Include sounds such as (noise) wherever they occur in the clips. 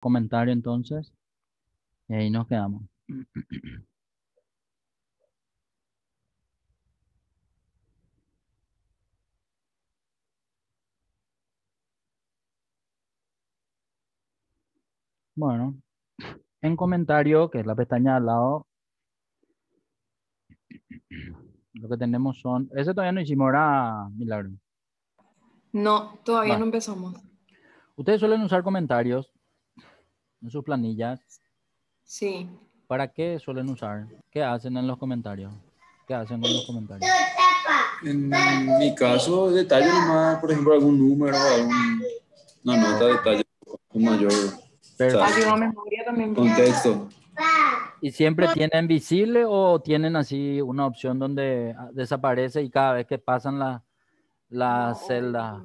comentario entonces y ahí nos quedamos. (clears throat) Bueno, en comentario, que es la pestaña al lado, lo que tenemos son... Ese todavía no hicimos, ahora Milagro? No, todavía no empezamos. Ustedes suelen usar comentarios en sus planillas. Sí. ¿Para qué suelen usar? ¿Qué hacen en los comentarios? ¿Qué hacen con los comentarios? En mi caso, detalle más. por ejemplo, algún número, alguna no, nota, detalle un mayor. Pero, contexto. ¿Y siempre tienen visible o tienen así una opción donde ah, desaparece y cada vez que pasan la, celda,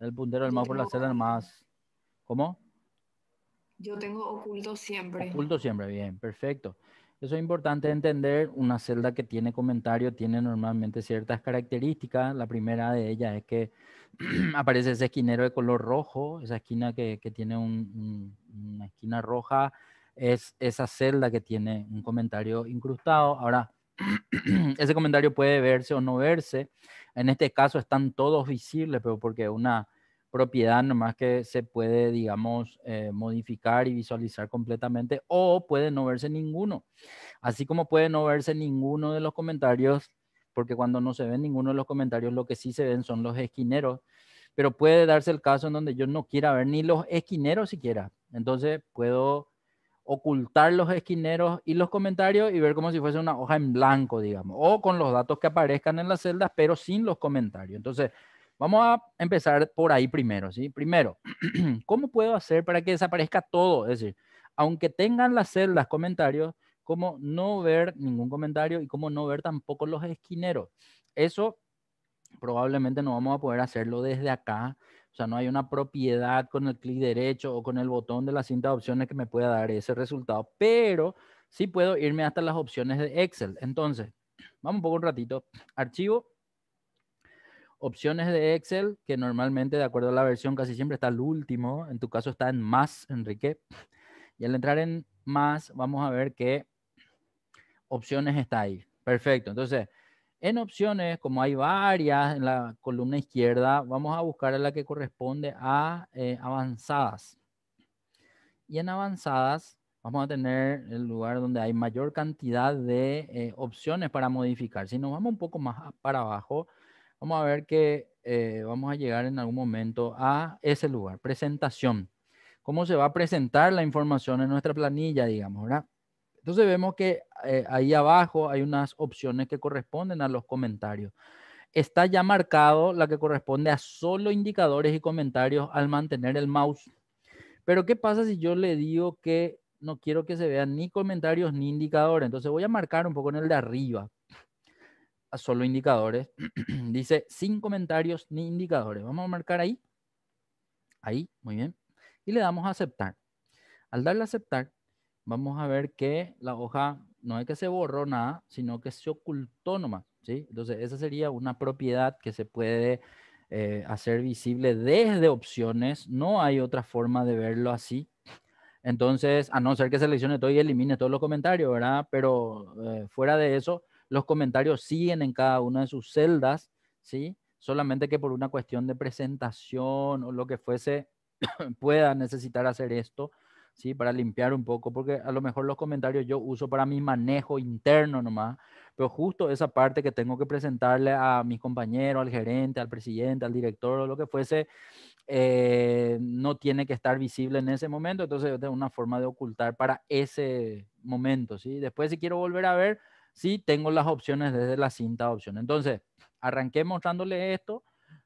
el puntero del mouse por la celda más? ¿Cómo? Yo tengo oculto siempre. Oculto siempre, bien, perfecto. Eso es importante entender. Una celda que tiene comentario tiene normalmente ciertas características. La primera de ellas es que (clears throat) aparece ese esquinero de color rojo, esa esquina que, tiene una esquina roja, es esa celda que tiene un comentario incrustado. Ahora, (clears throat) ese comentario puede verse o no verse. En este caso están todos visibles, pero porque una propiedad nomás que se puede, digamos, eh, modificar y visualizar completamente o puede no verse ninguno. Así como puede no verse ninguno de los comentarios, porque cuando no se ven ninguno de los comentarios, lo que sí se ven son los esquineros, pero puede darse el caso en donde yo no quiera ver ni los esquineros siquiera. Entonces puedo ocultar los esquineros y los comentarios y ver como si fuese una hoja en blanco, digamos, o con los datos que aparezcan en las celdas, pero sin los comentarios. Entonces, Vamos a empezar por ahí primero, ¿sí? Primero, (clears throat) ¿cómo puedo hacer para que desaparezca todo? Es decir, aunque tengan las celdas comentarios, ¿cómo no ver ningún comentario y cómo no ver tampoco los esquineros? Eso probablemente no vamos a poder hacerlo desde acá. O sea, no hay una propiedad con el clic derecho o con el botón de la cinta de opciones que me pueda dar ese resultado, pero sí puedo irme hasta las opciones de Excel. Entonces, (clears throat) vamos un poco un ratito. Archivo, opciones de Excel, que normalmente de acuerdo a la versión casi siempre está el último, en tu caso está en más, Enrique. Y al entrar en más, vamos a ver qué opciones está ahí. Perfecto, entonces, en opciones, como hay varias en la columna izquierda, vamos a buscar la que corresponde a eh, avanzadas. Y en avanzadas vamos a tener el lugar donde hay mayor cantidad de eh, opciones para modificar. Si nos vamos un poco más para abajo, vamos a ver que eh, vamos a llegar en algún momento a ese lugar, presentación. ¿Cómo se va a presentar la información en nuestra planilla, digamos, verdad? Entonces vemos que eh, ahí abajo hay unas opciones que corresponden a los comentarios. Está ya marcado la que corresponde a solo indicadores y comentarios al mantener el mouse. Pero ¿qué pasa si yo le digo que no quiero que se vean ni comentarios ni indicadores? Entonces voy a marcar un poco en el de arriba solo indicadores. (clears throat) Dice sin comentarios ni indicadores. Vamos a marcar ahí. Ahí, muy bien. Y le damos a aceptar. Al darle a aceptar, vamos a ver que la hoja no es que se borró nada, sino que se ocultó nomás. ¿sí? Entonces, esa sería una propiedad que se puede eh, hacer visible desde opciones. No hay otra forma de verlo así. Entonces, a no ser que seleccione todo y elimine todos los comentarios, ¿verdad? Pero eh, fuera de eso, los comentarios siguen en cada una de sus celdas, ¿sí? Solamente que por una cuestión de presentación o lo que fuese, (coughs) pueda necesitar hacer esto, ¿sí? Para limpiar un poco, porque a lo mejor los comentarios yo uso para mi manejo interno nomás, pero justo esa parte que tengo que presentarle a mi compañero, al gerente, al presidente, al director o lo que fuese, eh, no tiene que estar visible en ese momento, entonces es una forma de ocultar para ese momento, ¿sí? Después si quiero volver a ver, sí tengo las opciones desde la cinta de opciones. Entonces, arranqué mostrándole esto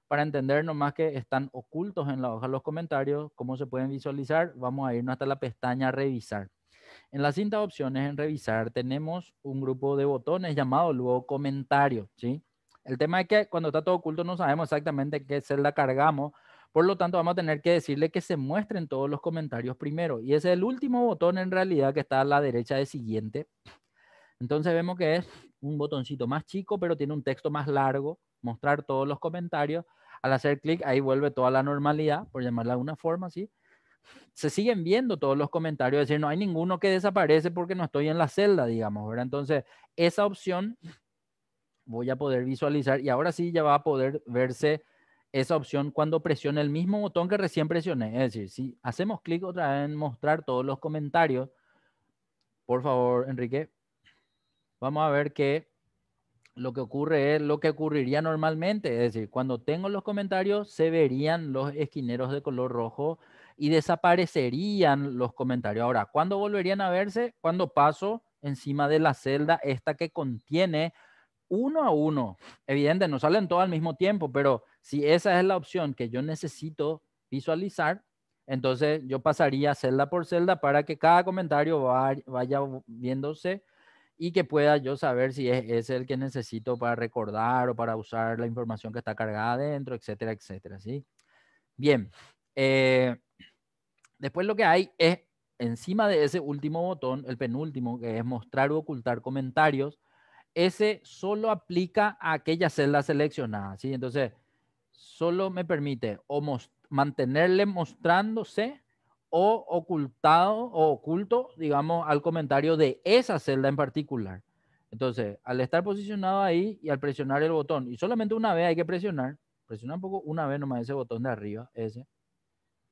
para entender nomás que están ocultos en la hoja los comentarios, cómo se pueden visualizar. Vamos a irnos hasta la pestaña Revisar. En la cinta de opciones en Revisar tenemos un grupo de botones llamado luego comentarios. ¿sí? El tema es que cuando está todo oculto no sabemos exactamente qué celda cargamos, por lo tanto vamos a tener que decirle que se muestren todos los comentarios primero. Y es el último botón en realidad que está a la derecha de siguiente, entonces vemos que es un botoncito más chico, pero tiene un texto más largo, mostrar todos los comentarios. Al hacer clic, ahí vuelve toda la normalidad, por llamarla de alguna forma, ¿sí? Se siguen viendo todos los comentarios, es decir, no hay ninguno que desaparece porque no estoy en la celda, digamos, ¿verdad? Entonces, esa opción voy a poder visualizar y ahora sí ya va a poder verse esa opción cuando presione el mismo botón que recién presioné. Es decir, si hacemos clic otra vez en mostrar todos los comentarios, por favor, Enrique, vamos a ver que lo que ocurre es lo que ocurriría normalmente, es decir, cuando tengo los comentarios se verían los esquineros de color rojo y desaparecerían los comentarios. Ahora, ¿cuándo volverían a verse? Cuando paso encima de la celda esta que contiene uno a uno. Evidente, no salen todos al mismo tiempo, pero si esa es la opción que yo necesito visualizar, entonces yo pasaría celda por celda para que cada comentario vaya viéndose y que pueda yo saber si es, el que necesito para recordar o para usar la información que está cargada dentro, etcétera, etcétera, ¿sí? Bien, eh, después lo que hay es encima de ese último botón, el penúltimo, que es mostrar o ocultar comentarios, ese solo aplica a aquella celda seleccionada, ¿sí? Entonces, solo me permite o mantenerle mostrándose o ocultado o oculto, digamos, al comentario de esa celda en particular. Entonces, al estar posicionado ahí y al presionar el botón, y solamente una vez hay que presionar, presiona un poco una vez nomás ese botón de arriba, ese.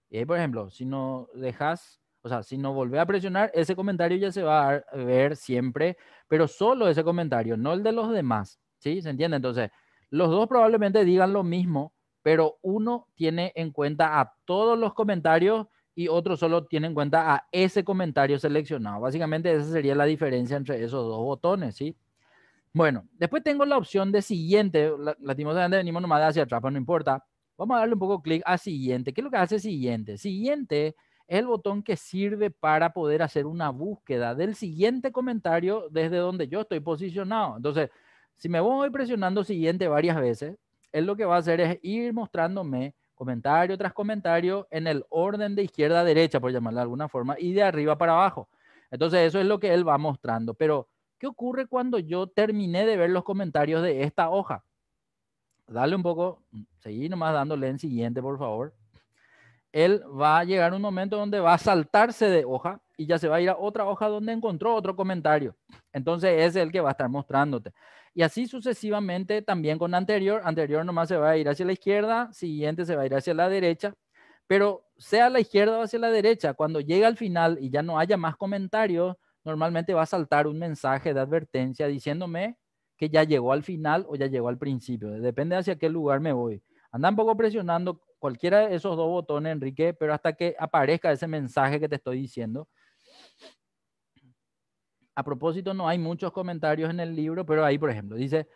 Y ahí, por ejemplo, si no dejas, o sea, si no volvés a presionar, ese comentario ya se va a ver siempre, pero solo ese comentario, no el de los demás. ¿Sí? ¿Se entiende? Entonces, los dos probablemente digan lo mismo, pero uno tiene en cuenta a todos los comentarios y otro solo tiene en cuenta a ese comentario seleccionado. Básicamente esa sería la diferencia entre esos dos botones, ¿sí? Bueno, después tengo la opción de siguiente. Latimosamente venimos nomás de hacia atrás, pero no importa. Vamos a darle un poco clic a siguiente. ¿Qué es lo que hace siguiente? Siguiente es el botón que sirve para poder hacer una búsqueda del siguiente comentario desde donde yo estoy posicionado. Entonces, si me voy presionando siguiente varias veces, él lo que va a hacer es ir mostrándome comentario tras comentario en el orden de izquierda a derecha, por llamarle de alguna forma, y de arriba para abajo. Entonces eso es lo que él va mostrando. Pero, ¿qué ocurre cuando yo terminé de ver los comentarios de esta hoja? Dale un poco, seguí nomás dándole en siguiente, por favor. Él va a llegar a un momento donde va a saltarse de hoja y ya se va a ir a otra hoja donde encontró otro comentario. Entonces es el que va a estar mostrándote. Y así sucesivamente también con anterior. Anterior nomás se va a ir hacia la izquierda, siguiente se va a ir hacia la derecha. Pero sea a la izquierda o hacia la derecha, cuando llega al final y ya no haya más comentarios, normalmente va a saltar un mensaje de advertencia diciéndome que ya llegó al final o ya llegó al principio. Depende hacia qué lugar me voy. Anda un poco presionando cualquiera de esos dos botones, Enrique, pero hasta que aparezca ese mensaje que te estoy diciendo. A propósito, no hay muchos comentarios en el libro, pero ahí, por ejemplo, dice,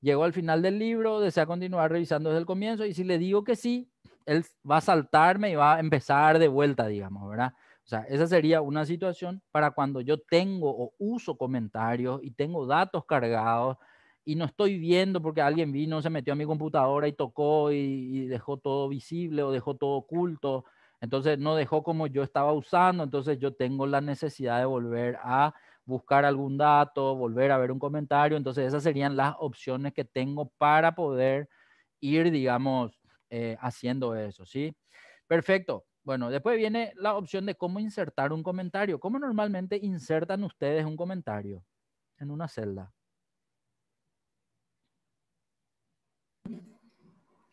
llegó al final del libro, desea continuar revisando desde el comienzo, y si le digo que sí, él va a saltarme y va a empezar de vuelta, digamos, ¿verdad? O sea, esa sería una situación para cuando yo tengo o uso comentarios y tengo datos cargados y no estoy viendo porque alguien vino, se metió a mi computadora y tocó y, y dejó todo visible o dejó todo oculto. Entonces no dejó como yo estaba usando, entonces yo tengo la necesidad de volver a buscar algún dato, volver a ver un comentario. Entonces esas serían las opciones que tengo para poder ir, digamos, eh, haciendo eso, ¿sí? Perfecto. Bueno, después viene la opción de cómo insertar un comentario. ¿Cómo normalmente insertan ustedes un comentario en una celda?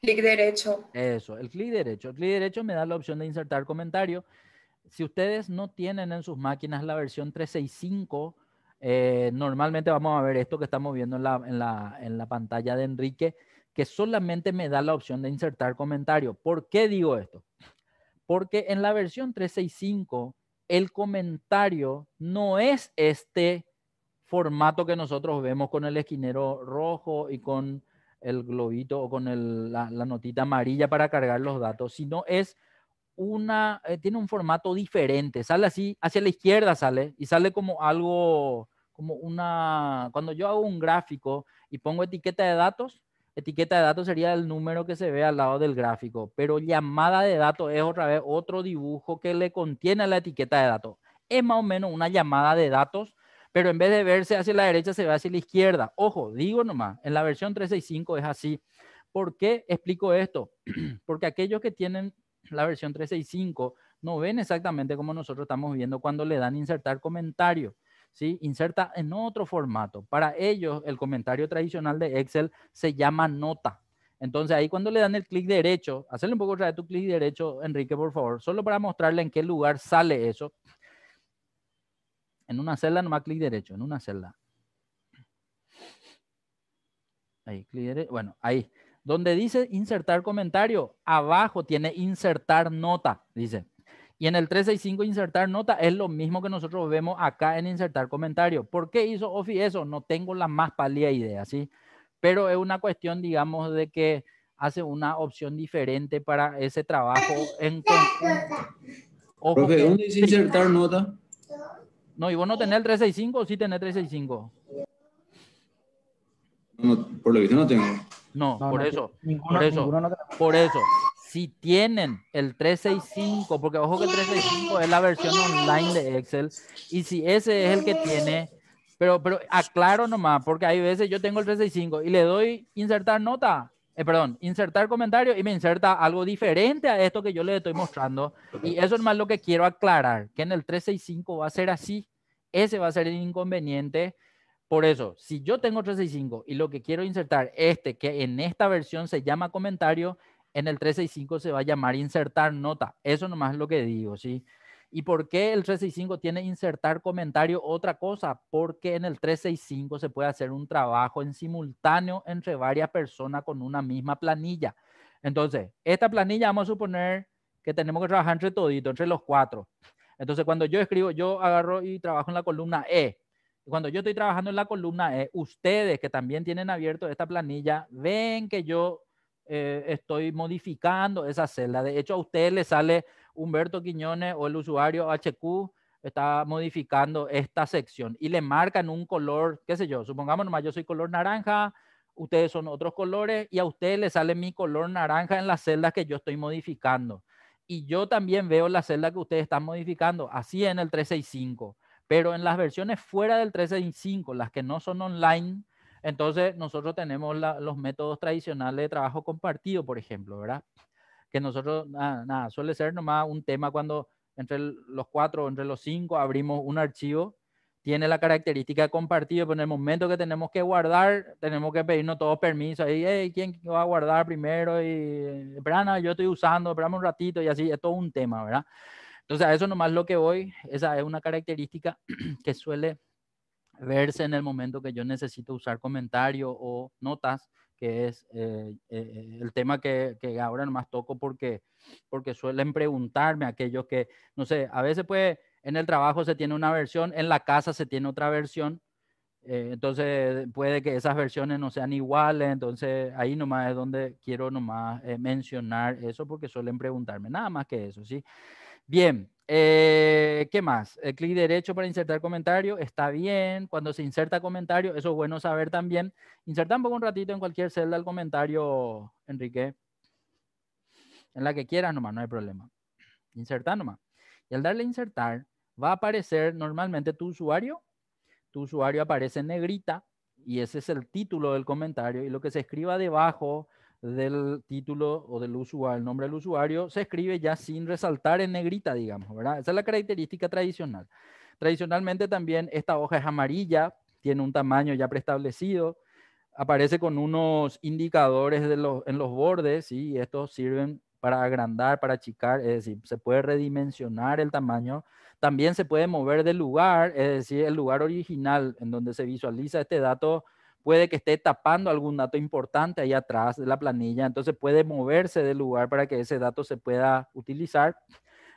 Clic derecho. Eso, el clic derecho. El clic derecho me da la opción de insertar comentario. Si ustedes no tienen en sus máquinas la versión 365, eh, normalmente vamos a ver esto que estamos viendo en la, pantalla de Enrique, que solamente me da la opción de insertar comentario. ¿Por qué digo esto? Porque en la versión 365, el comentario no es este formato que nosotros vemos con el esquinero rojo y con el globito o con la, la, notita amarilla para cargar los datos, sino es una, eh, tiene un formato diferente, sale así, hacia la izquierda sale y sale como algo, como una, cuando yo hago un gráfico y pongo etiqueta de datos, etiqueta de datos sería el número que se ve al lado del gráfico, pero llamada de datos es otra vez otro dibujo que le contiene la etiqueta de datos. Es más o menos una llamada de datos, pero en vez de verse hacia la derecha, se ve hacia la izquierda. Ojo, digo nomás, en la versión 365 es así. ¿Por qué explico esto? (clears throat) Porque aquellos que tienen la versión 365 no ven exactamente como nosotros estamos viendo cuando le dan insertar comentario. ¿sí? Inserta en otro formato. Para ellos, el comentario tradicional de Excel se llama nota. Entonces ahí cuando le dan el clic derecho, hacerle un poco de tu clic derecho, Enrique, por favor, solo para mostrarle en qué lugar sale eso. En una celda, nomás clic derecho, en una celda. Ahí, clic derecho. Bueno, ahí donde dice insertar comentario, abajo tiene insertar nota, dice. Y en el 365 insertar nota es lo mismo que nosotros vemos acá en insertar comentario. ¿Por qué hizo Ofi eso? No tengo la más pálida idea, ¿sí? Pero es una cuestión, digamos, de que hace una opción diferente para ese trabajo en Ojo ¿dónde dice insertar nota? No, y vos no tenés el 365 o sí tenés 365. No, por lo visto no tengo. No, por, eso, por eso. por eso. Si tienen el 365, porque ojo que el 365 es la versión online de Excel. Y si ese es el que tiene, pero, pero aclaro nomás, porque hay veces yo tengo el 365 y le doy insertar nota. Eh, perdón, insertar comentario y me inserta algo diferente a esto que yo le estoy mostrando. Y eso es más lo que quiero aclarar, que en el 365 va a ser así. Ese va a ser el inconveniente por eso, si yo tengo 365 y lo que quiero insertar este, que en esta versión se llama comentario, en el 365 se va a llamar insertar nota. Eso nomás es lo que digo, ¿sí? ¿Y por qué el 365 tiene insertar comentario otra cosa? Porque en el 365 se puede hacer un trabajo en simultáneo entre varias personas con una misma planilla. Entonces, esta planilla vamos a suponer que tenemos que trabajar entre todito, entre los cuatro. Entonces, cuando yo escribo, yo agarro y trabajo en la columna E cuando yo estoy trabajando en la columna, ustedes que también tienen abierto esta planilla, ven que yo eh, estoy modificando esa celda. De hecho, a ustedes les sale Humberto Quiñones o el usuario HQ está modificando esta sección y le marcan un color, qué sé yo, supongamos nomás yo soy color naranja, ustedes son otros colores y a ustedes les sale mi color naranja en las celdas que yo estoy modificando. Y yo también veo la celda que ustedes están modificando, así en el 365. Pero en las versiones fuera del 13.5, las que no son online, entonces nosotros tenemos los métodos tradicionales de trabajo compartido, por ejemplo, ¿verdad? Que nosotros, nada, suele ser nomás un tema cuando entre los cuatro, entre los cinco, abrimos un archivo, tiene la característica de compartido, pero en el momento que tenemos que guardar, tenemos que pedirnos todos permiso, y ¿quién va a guardar primero? Y, Brana, yo estoy usando, esperamos un ratito y así, es todo un tema, ¿verdad? Entonces, a eso nomás lo que voy, esa es una característica (clears throat) que suele verse en el momento que yo necesito usar comentario o notas, que es eh, eh, el tema que, ahora nomás toco porque, porque suelen preguntarme aquellos que, no sé, a veces puede, en el trabajo se tiene una versión, en la casa se tiene otra versión, eh, entonces puede que esas versiones no sean iguales, entonces ahí nomás es donde quiero nomás mencionar eso porque suelen preguntarme, nada más que eso, ¿sí? sí Bien, eh, ¿qué más? El eh, clic derecho para insertar comentario está bien. Cuando se inserta comentario, eso es bueno saber también. Inserta un poco un ratito en cualquier celda el comentario, Enrique. En la que quieras nomás, no hay problema. Insertar nomás. Y al darle insertar, va a aparecer normalmente tu usuario. Tu usuario aparece en negrita y ese es el título del comentario. Y lo que se escriba debajo del título o del usuario, el nombre del usuario, se escribe ya sin resaltar en negrita, digamos, ¿verdad? Esa es la característica tradicional. Tradicionalmente también esta hoja es amarilla, tiene un tamaño ya preestablecido, aparece con unos indicadores en los bordes, y estos sirven para agrandar, para achicar, es decir, se puede redimensionar el tamaño. También se puede mover del lugar, es decir, el lugar original en donde se visualiza este dato puede que esté tapando algún dato importante ahí atrás de la planilla, entonces puede moverse del lugar para que ese dato se pueda utilizar.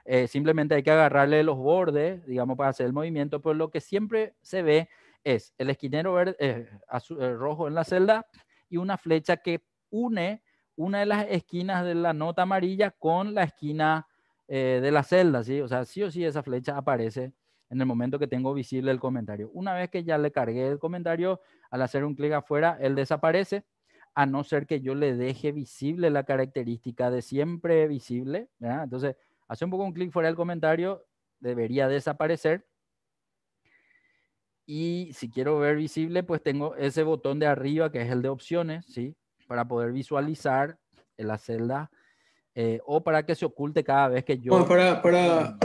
Eh, simplemente hay que agarrarle los bordes, digamos, para hacer el movimiento, pero lo que siempre se ve es el esquinero verde, eh, azul, eh, rojo en la celda y una flecha que une una de las esquinas de la nota amarilla con la esquina de la celda, ¿sí? O sea, sí o sí esa flecha aparece en el momento que tengo visible el comentario. Una vez que ya le cargué el comentario, al hacer un clic afuera, él desaparece, a no ser que yo le deje visible la característica de siempre visible. ¿verdad? Entonces, hace un poco un clic fuera del comentario, debería desaparecer. Y si quiero ver visible, pues tengo ese botón de arriba que es el de opciones, ¿sí? Para poder visualizar la celda eh, o para que se oculte cada vez que yo... para, para...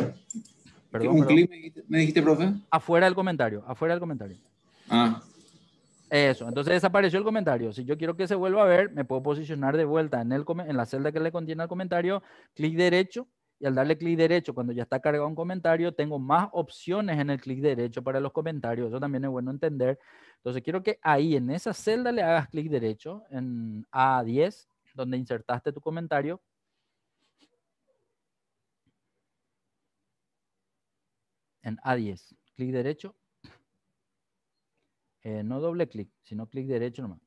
Perdón, ¿Un clic me, me dijiste, profe? Afuera del comentario, afuera del comentario. Ah. Eso, entonces desapareció el comentario. Si yo quiero que se vuelva a ver, me puedo posicionar de vuelta en, el, en la celda que le contiene el comentario, clic derecho, y al darle clic derecho, cuando ya está cargado un comentario, tengo más opciones en el clic derecho para los comentarios. Eso también es bueno entender. Entonces quiero que ahí en esa celda le hagas clic derecho en A10, donde insertaste tu comentario. En A10, clic derecho, eh, no doble clic, sino clic derecho nomás.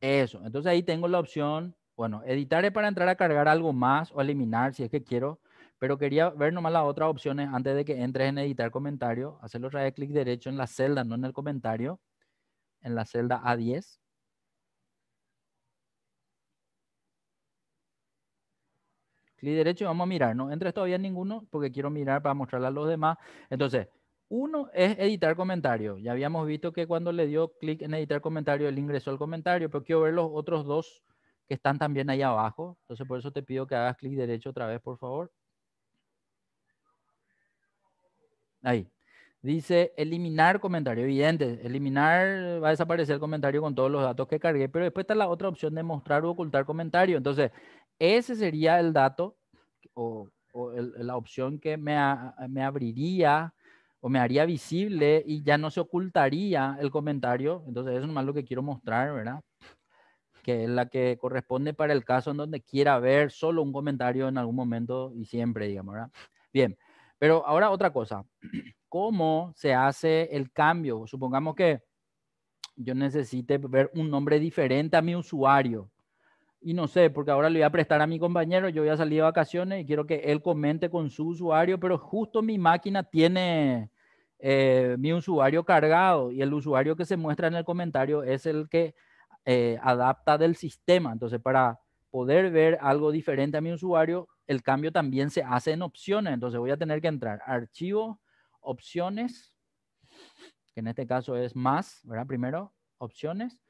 Eso. Entonces ahí tengo la opción, bueno, editar para entrar a cargar algo más o eliminar si es que quiero, pero quería ver nomás las otras opciones antes de que entres en editar comentario. Hacerlo otra vez clic derecho en la celda, no en el comentario, en la celda A10. clic derecho y vamos a mirar. No entres todavía en ninguno porque quiero mirar para mostrarle a los demás. Entonces, uno es editar comentario. Ya habíamos visto que cuando le dio clic en editar comentario, él ingresó al comentario, pero quiero ver los otros dos que están también ahí abajo. Entonces, por eso te pido que hagas clic derecho otra vez, por favor. Ahí. Dice eliminar comentario. Evidente, eliminar va a desaparecer el comentario con todos los datos que cargué, pero después está la otra opción de mostrar o ocultar comentario. Entonces, ese sería el dato o, la opción que me, me abriría o me haría visible y ya no se ocultaría el comentario. Entonces eso es más lo que quiero mostrar, ¿verdad? Que es la que corresponde para el caso en donde quiera ver solo un comentario en algún momento y siempre, digamos, ¿verdad? Bien, pero ahora otra cosa. (clears throat) ¿Cómo se hace el cambio? Supongamos que yo necesite ver un nombre diferente a mi usuario. Y no sé, porque ahora le voy a prestar a mi compañero, yo voy a salir de vacaciones y quiero que él comente con su usuario, pero justo mi máquina tiene eh, mi usuario cargado y el usuario que se muestra en el comentario es el que eh, adapta del sistema. Entonces, para poder ver algo diferente a mi usuario, el cambio también se hace en opciones. Entonces, voy a tener que entrar archivo, opciones, que en este caso es más, ¿verdad? Primero, opciones.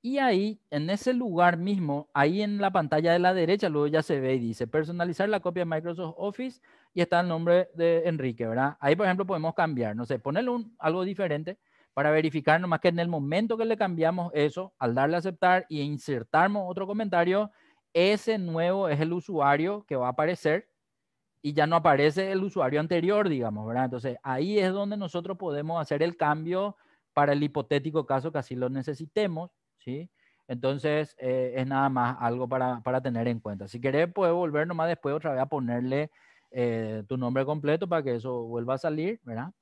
Y ahí, en ese lugar mismo, ahí en la pantalla de la derecha, luego ya se ve y dice personalizar la copia de Microsoft Office y está el nombre de Enrique, ¿verdad? Ahí, por ejemplo, podemos cambiar, no sé, ponerle algo diferente para verificar nomás que en el momento que le cambiamos eso, al darle a aceptar y insertarnos otro comentario, ese nuevo es el usuario que va a aparecer y ya no aparece el usuario anterior, digamos, ¿verdad? Entonces, ahí es donde nosotros podemos hacer el cambio para el hipotético caso que así lo necesitemos, ¿sí? Entonces, eh, es nada más algo para, tener en cuenta. Si querés, puedo volver nomás después otra vez a ponerle eh, tu nombre completo para que eso vuelva a salir, ¿verdad?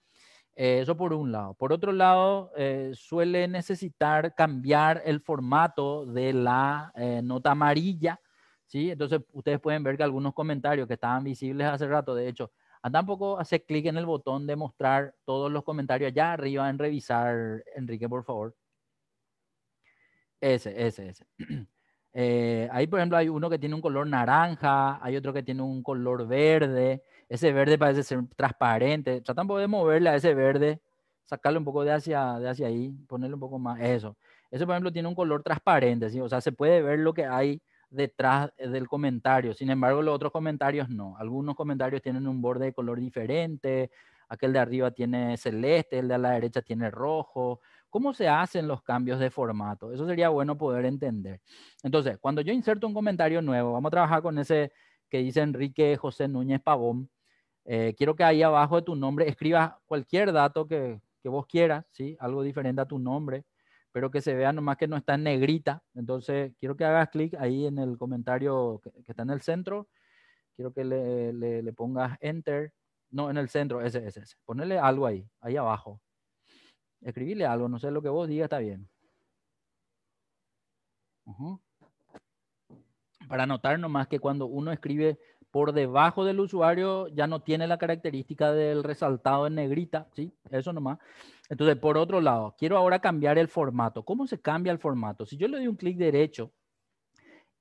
Eh, eso por un lado. Por otro lado, eh, suele necesitar cambiar el formato de la nota amarilla, ¿sí? Entonces, ustedes pueden ver que algunos comentarios que estaban visibles hace rato, de hecho, tampoco hace clic en el botón de mostrar todos los comentarios allá arriba en revisar, Enrique, por favor. Ese, ese, ese. (clears throat) Eh, ahí, por ejemplo, hay uno que tiene un color naranja, hay otro que tiene un color verde. Ese verde parece ser transparente. Tratan de moverle a ese verde, sacarle un poco de hacia, de hacia ahí, ponerle un poco más. Eso. ese por ejemplo, tiene un color transparente, O sea, se puede ver lo que hay detrás del comentario. Sin embargo, los otros comentarios no. Algunos comentarios tienen un borde de color diferente. Aquel de arriba tiene celeste, el de a la derecha tiene rojo. ¿Cómo se hacen los cambios de formato? Eso sería bueno poder entender. Entonces, cuando yo inserto un comentario nuevo, vamos a trabajar con ese que dice Enrique José Núñez Pavón. Eh, quiero que ahí abajo de tu nombre escribas cualquier dato que, que vos quieras, ¿sí? algo diferente a tu nombre, pero que se vea nomás que no está en negrita. Entonces, quiero que hagas clic ahí en el comentario que, está en el centro. Quiero que le, le, le pongas enter. No, en el centro, ese, ese, ese. Ponele algo ahí, ahí abajo. Escribirle algo, no sé lo que vos digas, está bien. Para notar nomás que cuando uno escribe por debajo del usuario ya no tiene la característica del resaltado en negrita, ¿sí? Eso nomás. Entonces, por otro lado, quiero ahora cambiar el formato. ¿Cómo se cambia el formato? Si yo le doy un clic derecho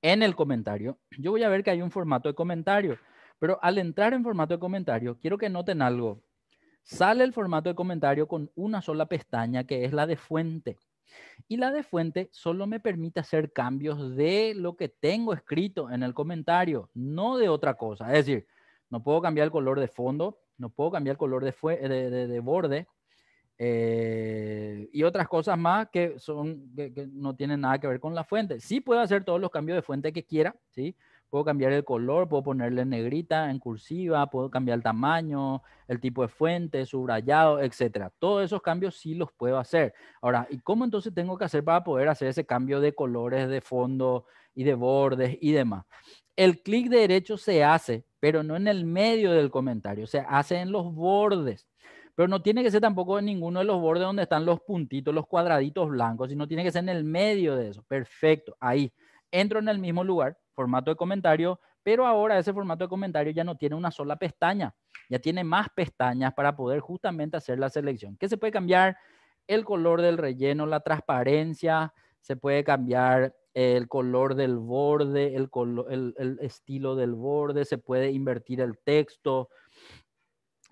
en el comentario, yo voy a ver que hay un formato de comentario. Pero al entrar en formato de comentario, quiero que noten algo. Sale el formato de comentario con una sola pestaña que es la de fuente. Y la de fuente solo me permite hacer cambios de lo que tengo escrito en el comentario, no de otra cosa. Es decir, no puedo cambiar el color de fondo, no puedo cambiar el color de, de, borde eh, y otras cosas más que, son, que, no tienen nada que ver con la fuente. Sí puedo hacer todos los cambios de fuente que quiera, ¿sí? sí Puedo cambiar el color, puedo ponerle negrita, en cursiva, puedo cambiar el tamaño, el tipo de fuente, subrayado, etc. Todos esos cambios sí los puedo hacer. Ahora, ¿y cómo entonces tengo que hacer para poder hacer ese cambio de colores, de fondo y de bordes y demás? El clic derecho se hace, pero no en el medio del comentario, se hace en los bordes pero no tiene que ser tampoco en ninguno de los bordes donde están los puntitos, los cuadraditos blancos, sino tiene que ser en el medio de eso. Perfecto, ahí. Entro en el mismo lugar, formato de comentario, pero ahora ese formato de comentario ya no tiene una sola pestaña, ya tiene más pestañas para poder justamente hacer la selección. ¿Qué se puede cambiar? El color del relleno, la transparencia, se puede cambiar el color del borde, el, estilo del borde, se puede invertir el texto,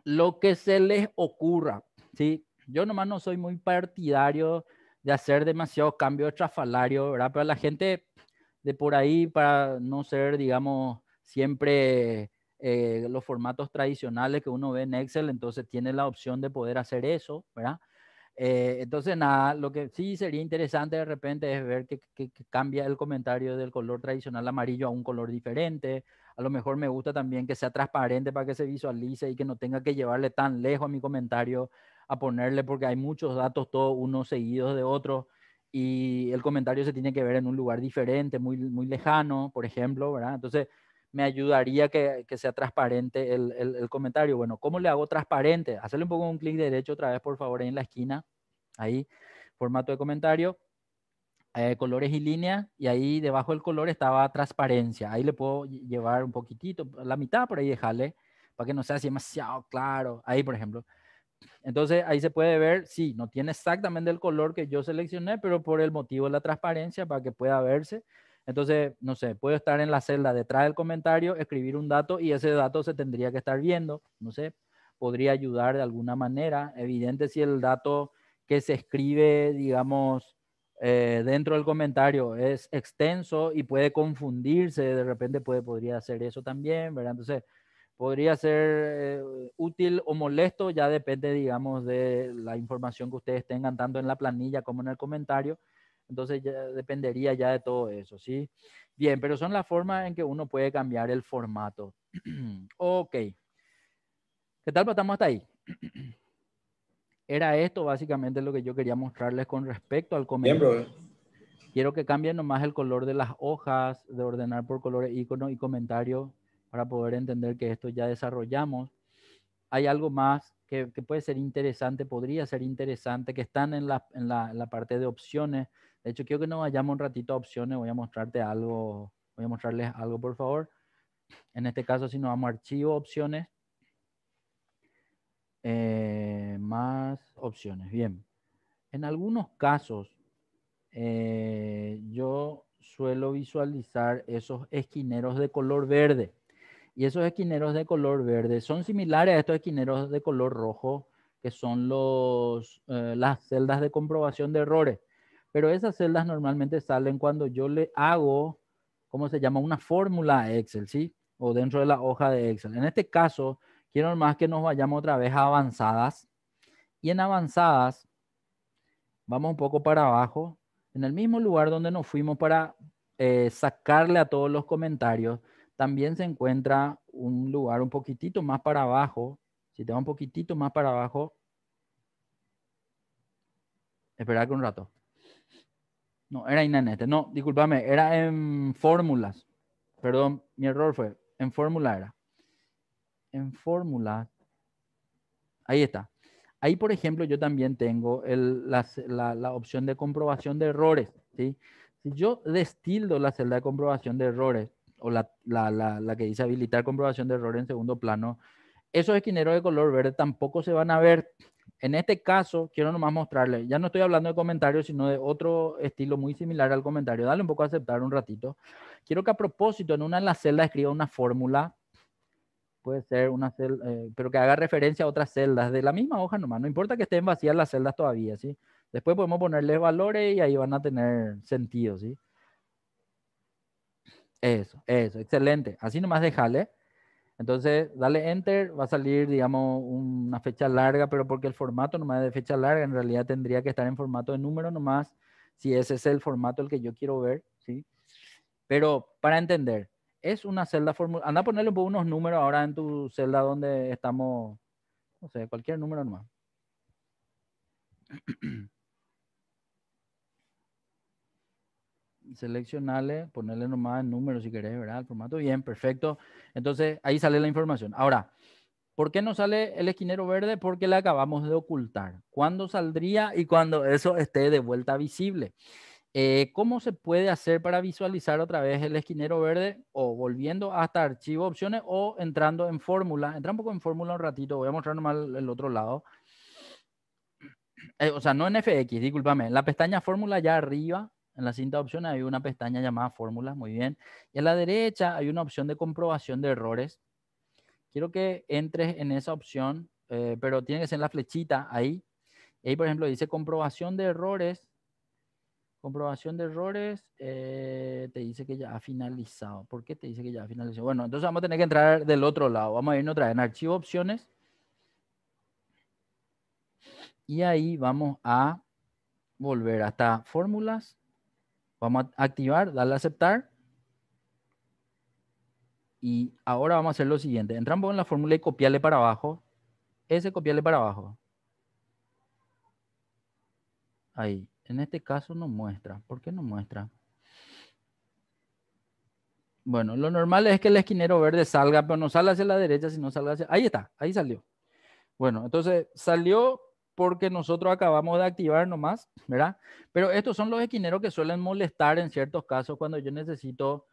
lo que se les ocurra, ¿sí? Yo nomás no soy muy partidario de hacer demasiados cambios trafalarios, ¿verdad? Pero la gente de por ahí para no ser, digamos, siempre eh, los formatos tradicionales que uno ve en Excel, entonces tiene la opción de poder hacer eso, ¿verdad? Eh, entonces, nada, lo que sí sería interesante de repente es ver que, cambia el comentario del color tradicional amarillo a un color diferente. A lo mejor me gusta también que sea transparente para que se visualice y que no tenga que llevarle tan lejos a mi comentario a ponerle, porque hay muchos datos, todos unos seguidos de otros y el comentario se tiene que ver en un lugar diferente, muy, muy lejano, por ejemplo, ¿verdad? Entonces, me ayudaría que, que sea transparente el, comentario. Bueno, ¿cómo le hago transparente? Hacerle un poco un clic derecho otra vez, por favor, en la esquina, ahí, formato de comentario, eh, colores y líneas, y ahí debajo del color estaba transparencia. Ahí le puedo llevar un poquitito, la mitad por ahí dejarle, para que no sea así demasiado claro. Ahí, por ejemplo. Entonces ahí se puede ver, sí, no tiene exactamente el color que yo seleccioné, pero por el motivo de la transparencia para que pueda verse. Entonces, no sé, puedo estar en la celda detrás del comentario, escribir un dato y ese dato se tendría que estar viendo, no sé, podría ayudar de alguna manera. Evidente si el dato que se escribe, digamos, eh, dentro del comentario es extenso y puede confundirse, de repente podría hacer eso también, ¿verdad? Entonces, podría ser eh, útil o molesto, ya depende, digamos, de la información que ustedes tengan, tanto en la planilla como en el comentario. Entonces ya dependería ya de todo eso, ¿sí? Bien, pero son las formas en que uno puede cambiar el formato. (clears throat) ok. ¿Qué tal? Pues, estamos hasta ahí. (clears throat) Era esto básicamente lo que yo quería mostrarles con respecto al comentario. Quiero que cambien nomás el color de las hojas, de ordenar por colores, icono y comentario para poder entender que esto ya desarrollamos. Hay algo más que, puede ser interesante, podría ser interesante, que están en la, en, la, parte de opciones. De hecho, quiero que nos vayamos un ratito a opciones. Voy a mostrarte algo, voy a mostrarles algo, por favor. En este caso, si nos vamos a archivo, opciones, eh, más opciones. Bien. En algunos casos, eh, yo suelo visualizar esos esquineros de color verde. Y esos esquineros de color verde son similares a estos esquineros de color rojo, que son los, eh, las celdas de comprobación de errores. Pero esas celdas normalmente salen cuando yo le hago, ¿cómo se llama? Una fórmula Excel, ¿sí? O dentro de la hoja de Excel. En este caso, quiero más que nos vayamos otra vez a avanzadas. Y en avanzadas, vamos un poco para abajo, en el mismo lugar donde nos fuimos para eh, sacarle a todos los comentarios, también se encuentra un lugar un poquitito más para abajo. Si te va un poquitito más para abajo, espera que un rato. No, era en este. No, discúlpame, era en fórmulas. Perdón, mi error fue. En fórmula era. En fórmula. Ahí está. Ahí, por ejemplo, yo también tengo la, opción de comprobación de errores. ¿sí? Si yo destildo la celda de comprobación de errores, o la, que dice habilitar comprobación de error en segundo plano, esos esquineros de color verde tampoco se van a ver. En este caso, quiero nomás mostrarle ya no estoy hablando de comentarios, sino de otro estilo muy similar al comentario. Dale un poco a aceptar un ratito. Quiero que a propósito, en una de las celdas escriba una fórmula, puede ser una celda, eh, pero que haga referencia a otras celdas de la misma hoja nomás. No importa que estén vacías las celdas todavía, ¿sí? Después podemos ponerles valores y ahí van a tener sentido, ¿sí? sí eso, eso, excelente. Así nomás déjale. Entonces, dale enter, va a salir, digamos, una fecha larga, pero porque el formato nomás es de fecha larga, en realidad tendría que estar en formato de número nomás, si ese es el formato el que yo quiero ver, ¿sí? Pero para entender, es una celda formula. Anda a ponerle un unos números ahora en tu celda donde estamos, no sé, cualquier número nomás. (clears throat) seleccionarle, ponerle nomás el número si querés, ¿verdad? El formato, bien, perfecto. Entonces, ahí sale la información. Ahora, ¿por qué no sale el esquinero verde? Porque le acabamos de ocultar. ¿Cuándo saldría y cuando eso esté de vuelta visible? Eh, ¿Cómo se puede hacer para visualizar otra vez el esquinero verde? O volviendo hasta archivo opciones o entrando en fórmula. Entra un poco en fórmula un ratito, voy a mostrar nomás el otro lado. Eh, o sea, no en FX, discúlpame. En la pestaña fórmula ya arriba en la cinta de opciones hay una pestaña llamada fórmulas, muy bien. Y a la derecha hay una opción de comprobación de errores. Quiero que entres en esa opción, eh, pero tiene que ser en la flechita ahí. Ahí, por ejemplo, dice comprobación de errores. Comprobación de errores eh, te dice que ya ha finalizado. ¿Por qué te dice que ya ha finalizado? Bueno, entonces vamos a tener que entrar del otro lado. Vamos a irnos otra vez en archivo opciones. Y ahí vamos a volver hasta fórmulas Vamos a activar, darle a aceptar. Y ahora vamos a hacer lo siguiente. Entramos en la fórmula y copiarle para abajo. Ese copiarle para abajo. Ahí. En este caso no muestra. ¿Por qué no muestra? Bueno, lo normal es que el esquinero verde salga, pero no sale hacia la derecha, no salga hacia... Ahí está, ahí salió. Bueno, entonces salió porque nosotros acabamos de activar nomás, ¿verdad? Pero estos son los esquineros que suelen molestar en ciertos casos cuando yo necesito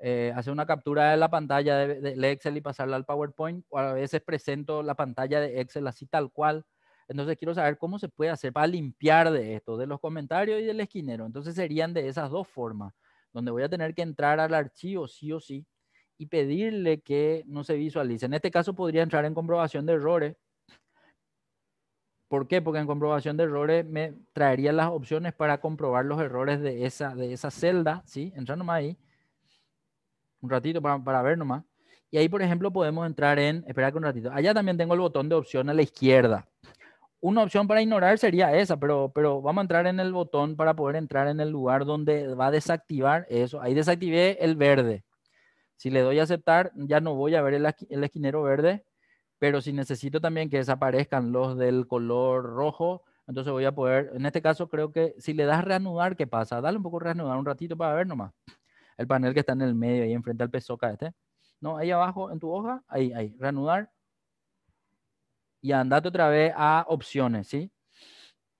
eh, hacer una captura de la pantalla del de Excel y pasarla al PowerPoint, o a veces presento la pantalla de Excel así tal cual. Entonces quiero saber cómo se puede hacer para limpiar de esto, de los comentarios y del esquinero. Entonces serían de esas dos formas, donde voy a tener que entrar al archivo sí o sí y pedirle que no se visualice. En este caso podría entrar en comprobación de errores ¿Por qué? Porque en comprobación de errores me traería las opciones para comprobar los errores de esa, de esa celda, ¿sí? Entra nomás ahí, un ratito para, para ver nomás. Y ahí, por ejemplo, podemos entrar en, espera que un ratito, allá también tengo el botón de opción a la izquierda. Una opción para ignorar sería esa, pero, pero vamos a entrar en el botón para poder entrar en el lugar donde va a desactivar eso. Ahí desactivé el verde. Si le doy a aceptar, ya no voy a ver el, el esquinero verde pero si necesito también que desaparezcan los del color rojo, entonces voy a poder, en este caso creo que si le das reanudar, ¿qué pasa? Dale un poco reanudar un ratito para ver nomás. El panel que está en el medio ahí enfrente al PSOCA este. No, ahí abajo en tu hoja, ahí, ahí, reanudar. Y andate otra vez a opciones, ¿sí?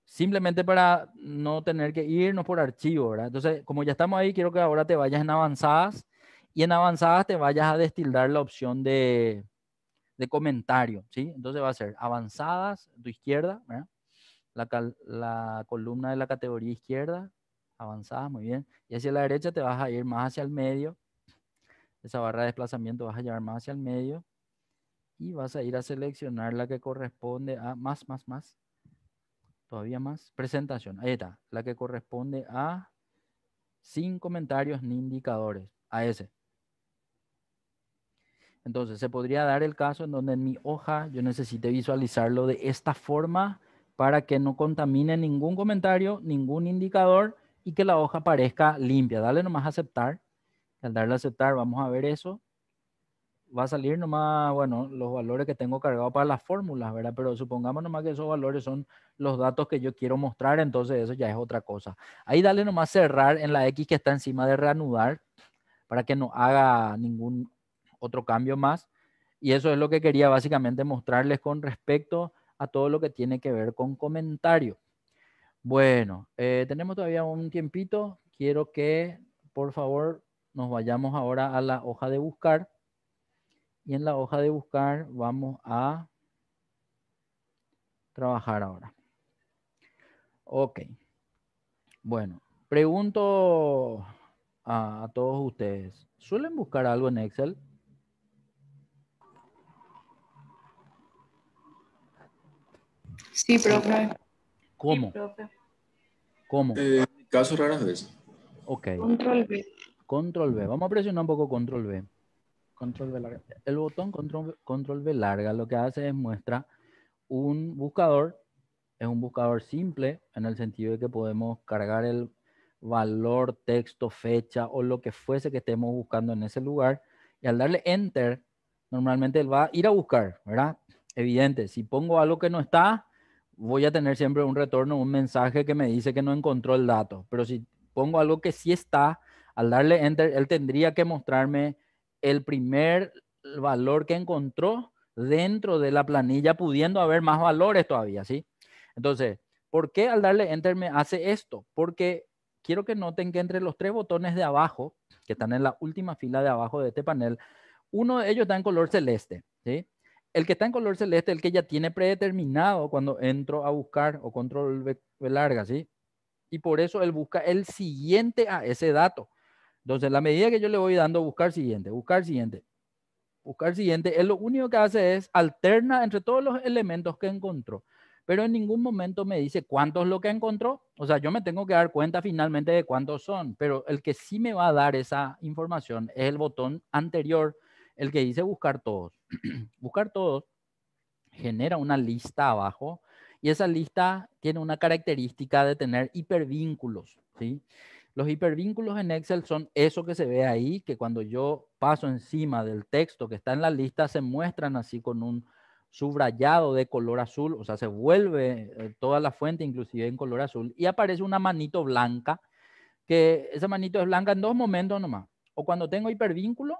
Simplemente para no tener que irnos por archivo, ¿verdad? Entonces, como ya estamos ahí, quiero que ahora te vayas en avanzadas y en avanzadas te vayas a destildar la opción de, de comentario, ¿sí? Entonces va a ser avanzadas, tu izquierda, La, la, columna de la categoría izquierda, avanzadas, muy bien. Y hacia la derecha te vas a ir más hacia el medio. Esa barra de desplazamiento vas a llevar más hacia el medio. Y vas a ir a seleccionar la que corresponde a más, más, más. Todavía más. Presentación. Ahí está. La que corresponde a sin comentarios ni indicadores. A ese. Entonces, se podría dar el caso en donde en mi hoja yo necesite visualizarlo de esta forma para que no contamine ningún comentario, ningún indicador y que la hoja parezca limpia. Dale nomás aceptar. Al darle aceptar, vamos a ver eso. Va a salir nomás, bueno, los valores que tengo cargados para las fórmulas, ¿verdad? Pero supongamos nomás que esos valores son los datos que yo quiero mostrar, entonces eso ya es otra cosa. Ahí dale nomás cerrar en la X que está encima de reanudar para que no haga ningún otro cambio más. Y eso es lo que quería básicamente mostrarles con respecto a todo lo que tiene que ver con comentario. Bueno, eh, tenemos todavía un tiempito. Quiero que, por favor, nos vayamos ahora a la hoja de buscar. Y en la hoja de buscar vamos a trabajar ahora. Ok. Bueno, pregunto a todos ustedes. ¿Suelen buscar algo en Excel? Sí, profe. ¿Cómo? Sí, profe. ¿Cómo? Eh, caso raras Ok. Control B. Control B. Vamos a presionar un poco Control B. Control B larga. El botón control, control B larga lo que hace es muestra un buscador. Es un buscador simple en el sentido de que podemos cargar el valor, texto, fecha o lo que fuese que estemos buscando en ese lugar. Y al darle enter, normalmente él va a ir a buscar, ¿verdad? Evidente, si pongo algo que no está, voy a tener siempre un retorno, un mensaje que me dice que no encontró el dato. Pero si pongo algo que sí está, al darle enter, él tendría que mostrarme el primer valor que encontró dentro de la planilla, pudiendo haber más valores todavía, ¿sí? Entonces, ¿por qué al darle enter me hace esto? Porque quiero que noten que entre los tres botones de abajo, que están en la última fila de abajo de este panel, uno de ellos está en color celeste, ¿sí? el que está en color celeste, el que ya tiene predeterminado cuando entro a buscar o control B, larga, ¿sí? Y por eso él busca el siguiente a ese dato. Entonces, la medida que yo le voy dando, buscar siguiente, buscar siguiente, buscar siguiente, él lo único que hace es alterna entre todos los elementos que encontró. Pero en ningún momento me dice cuánto es lo que encontró. O sea, yo me tengo que dar cuenta finalmente de cuántos son. Pero el que sí me va a dar esa información es el botón anterior, el que dice buscar todos. (clears throat) buscar todos genera una lista abajo y esa lista tiene una característica de tener hipervínculos, ¿sí? Los hipervínculos en Excel son eso que se ve ahí, que cuando yo paso encima del texto que está en la lista se muestran así con un subrayado de color azul, o sea, se vuelve eh, toda la fuente inclusive en color azul y aparece una manito blanca, que esa manito es blanca en dos momentos nomás, o cuando tengo hipervínculo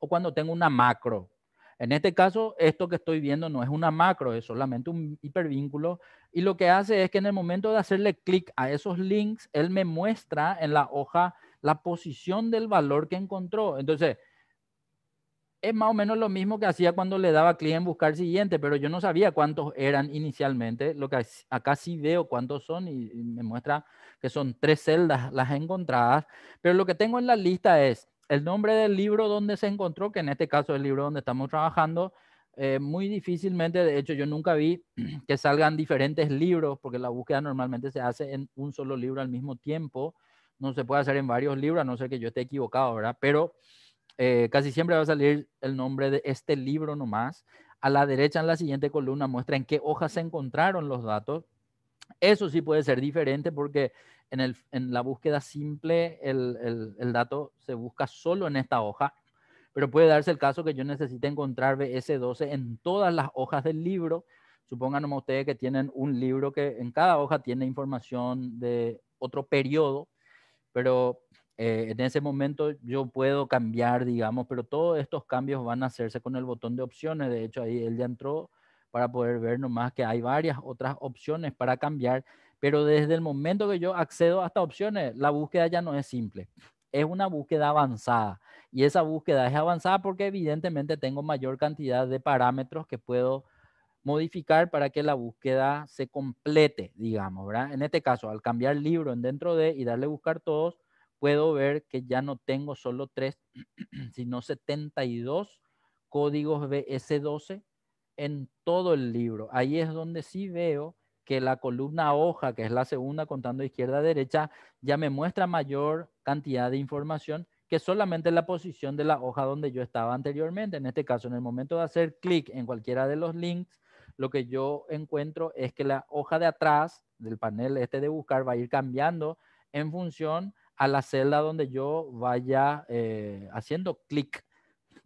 o cuando tengo una macro. En este caso, esto que estoy viendo no es una macro, es solamente un hipervínculo. Y lo que hace es que en el momento de hacerle clic a esos links, él me muestra en la hoja la posición del valor que encontró. Entonces, es más o menos lo mismo que hacía cuando le daba clic en buscar siguiente, pero yo no sabía cuántos eran inicialmente. Lo que acá sí veo cuántos son y, me muestra que son tres celdas las encontradas. Pero lo que tengo en la lista es el nombre del libro donde se encontró, que en este caso es el libro donde estamos trabajando, eh, muy difícilmente, de hecho yo nunca vi (clears throat) que salgan diferentes libros, porque la búsqueda normalmente se hace en un solo libro al mismo tiempo, no se puede hacer en varios libros, a no ser que yo esté equivocado, ¿verdad? Pero eh, casi siempre va a salir el nombre de este libro nomás. A la derecha en la siguiente columna muestra en qué hojas se encontraron los datos. Eso sí puede ser diferente porque en, la búsqueda simple el, dato se busca solo en esta hoja, pero puede darse el caso que yo necesite encontrar BS12 en todas las hojas del libro. Supongan ustedes que tienen un libro que en cada hoja tiene información de otro periodo, pero eh, en ese momento yo puedo cambiar, digamos, pero todos estos cambios van a hacerse con el botón de opciones. De hecho, ahí él ya entró para poder ver nomás que hay varias otras opciones para cambiar pero desde el momento que yo accedo a estas opciones, la búsqueda ya no es simple. Es una búsqueda avanzada. Y esa búsqueda es avanzada porque evidentemente tengo mayor cantidad de parámetros que puedo modificar para que la búsqueda se complete, digamos, ¿verdad? En este caso, al cambiar libro en dentro de y darle buscar todos, puedo ver que ya no tengo solo tres, (clears throat) sino 72 códigos BS12 en todo el libro. Ahí es donde sí veo que la columna hoja, que es la segunda contando izquierda a derecha, ya me muestra mayor cantidad de información que solamente la posición de la hoja donde yo estaba anteriormente. En este caso, en el momento de hacer clic en cualquiera de los links, lo que yo encuentro es que la hoja de atrás del panel este de buscar va a ir cambiando en función a la celda donde yo vaya eh, haciendo clic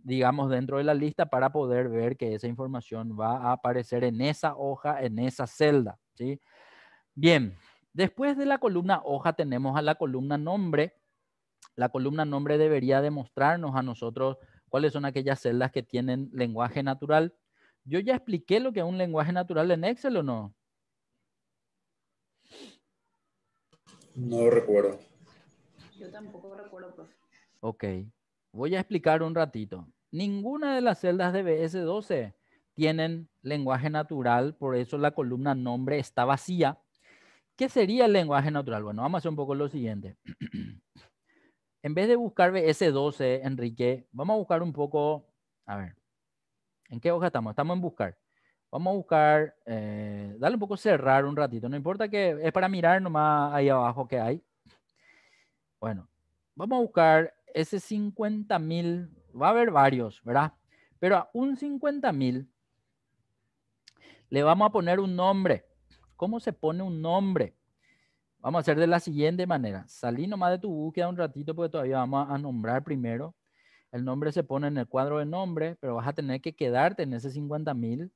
digamos, dentro de la lista para poder ver que esa información va a aparecer en esa hoja, en esa celda, ¿sí? Bien, después de la columna hoja tenemos a la columna nombre. La columna nombre debería demostrarnos a nosotros cuáles son aquellas celdas que tienen lenguaje natural. Yo ya expliqué lo que es un lenguaje natural en Excel o no. No recuerdo. Yo tampoco recuerdo, profe. Ok, Voy a explicar un ratito. Ninguna de las celdas de BS12 tienen lenguaje natural, por eso la columna nombre está vacía. ¿Qué sería el lenguaje natural? Bueno, vamos a hacer un poco lo siguiente. (clears throat) en vez de buscar BS12, Enrique, vamos a buscar un poco, a ver, ¿en qué hoja estamos? Estamos en buscar. Vamos a buscar, eh, dale un poco cerrar un ratito, no importa que es para mirar nomás ahí abajo que hay. Bueno, vamos a buscar ese 50,000, mil, va a haber varios, ¿verdad? Pero a un 50,000 mil le vamos a poner un nombre. ¿Cómo se pone un nombre? Vamos a hacer de la siguiente manera. Salí nomás de tu búsqueda un ratito porque todavía vamos a nombrar primero. El nombre se pone en el cuadro de nombre, pero vas a tener que quedarte en ese 50,000. mil.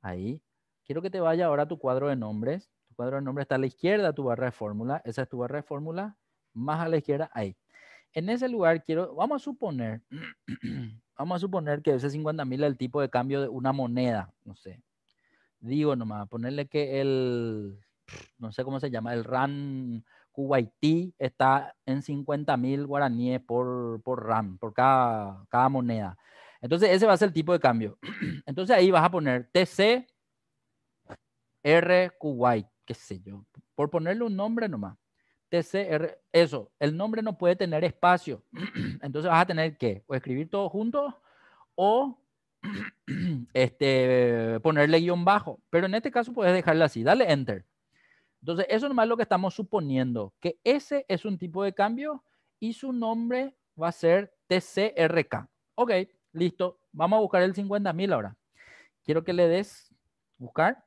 Ahí. Quiero que te vaya ahora a tu cuadro de nombres. Tu cuadro de nombres está a la izquierda, tu barra de fórmula. Esa es tu barra de fórmula. Más a la izquierda, ahí. En ese lugar quiero, vamos a suponer, (clears throat) vamos a suponer que ese 50 mil es el tipo de cambio de una moneda, no sé. Digo nomás, ponerle que el, no sé cómo se llama, el RAN Kuwaití está en 50 mil guaraníes por, por RAM, por cada, moneda. Entonces ese va a ser el tipo de cambio. (clears throat) Entonces ahí vas a poner TCR R Kuwait, qué sé yo, por ponerle un nombre nomás. TCR, eso, el nombre no puede tener espacio. (clears throat) Entonces vas a tener que o escribir todo junto o (clears throat) este, ponerle guión bajo. Pero en este caso puedes dejarla así, dale enter. Entonces eso es lo que estamos suponiendo, que ese es un tipo de cambio y su nombre va a ser TCRK. Ok, listo. Vamos a buscar el 50.000 ahora. Quiero que le des buscar.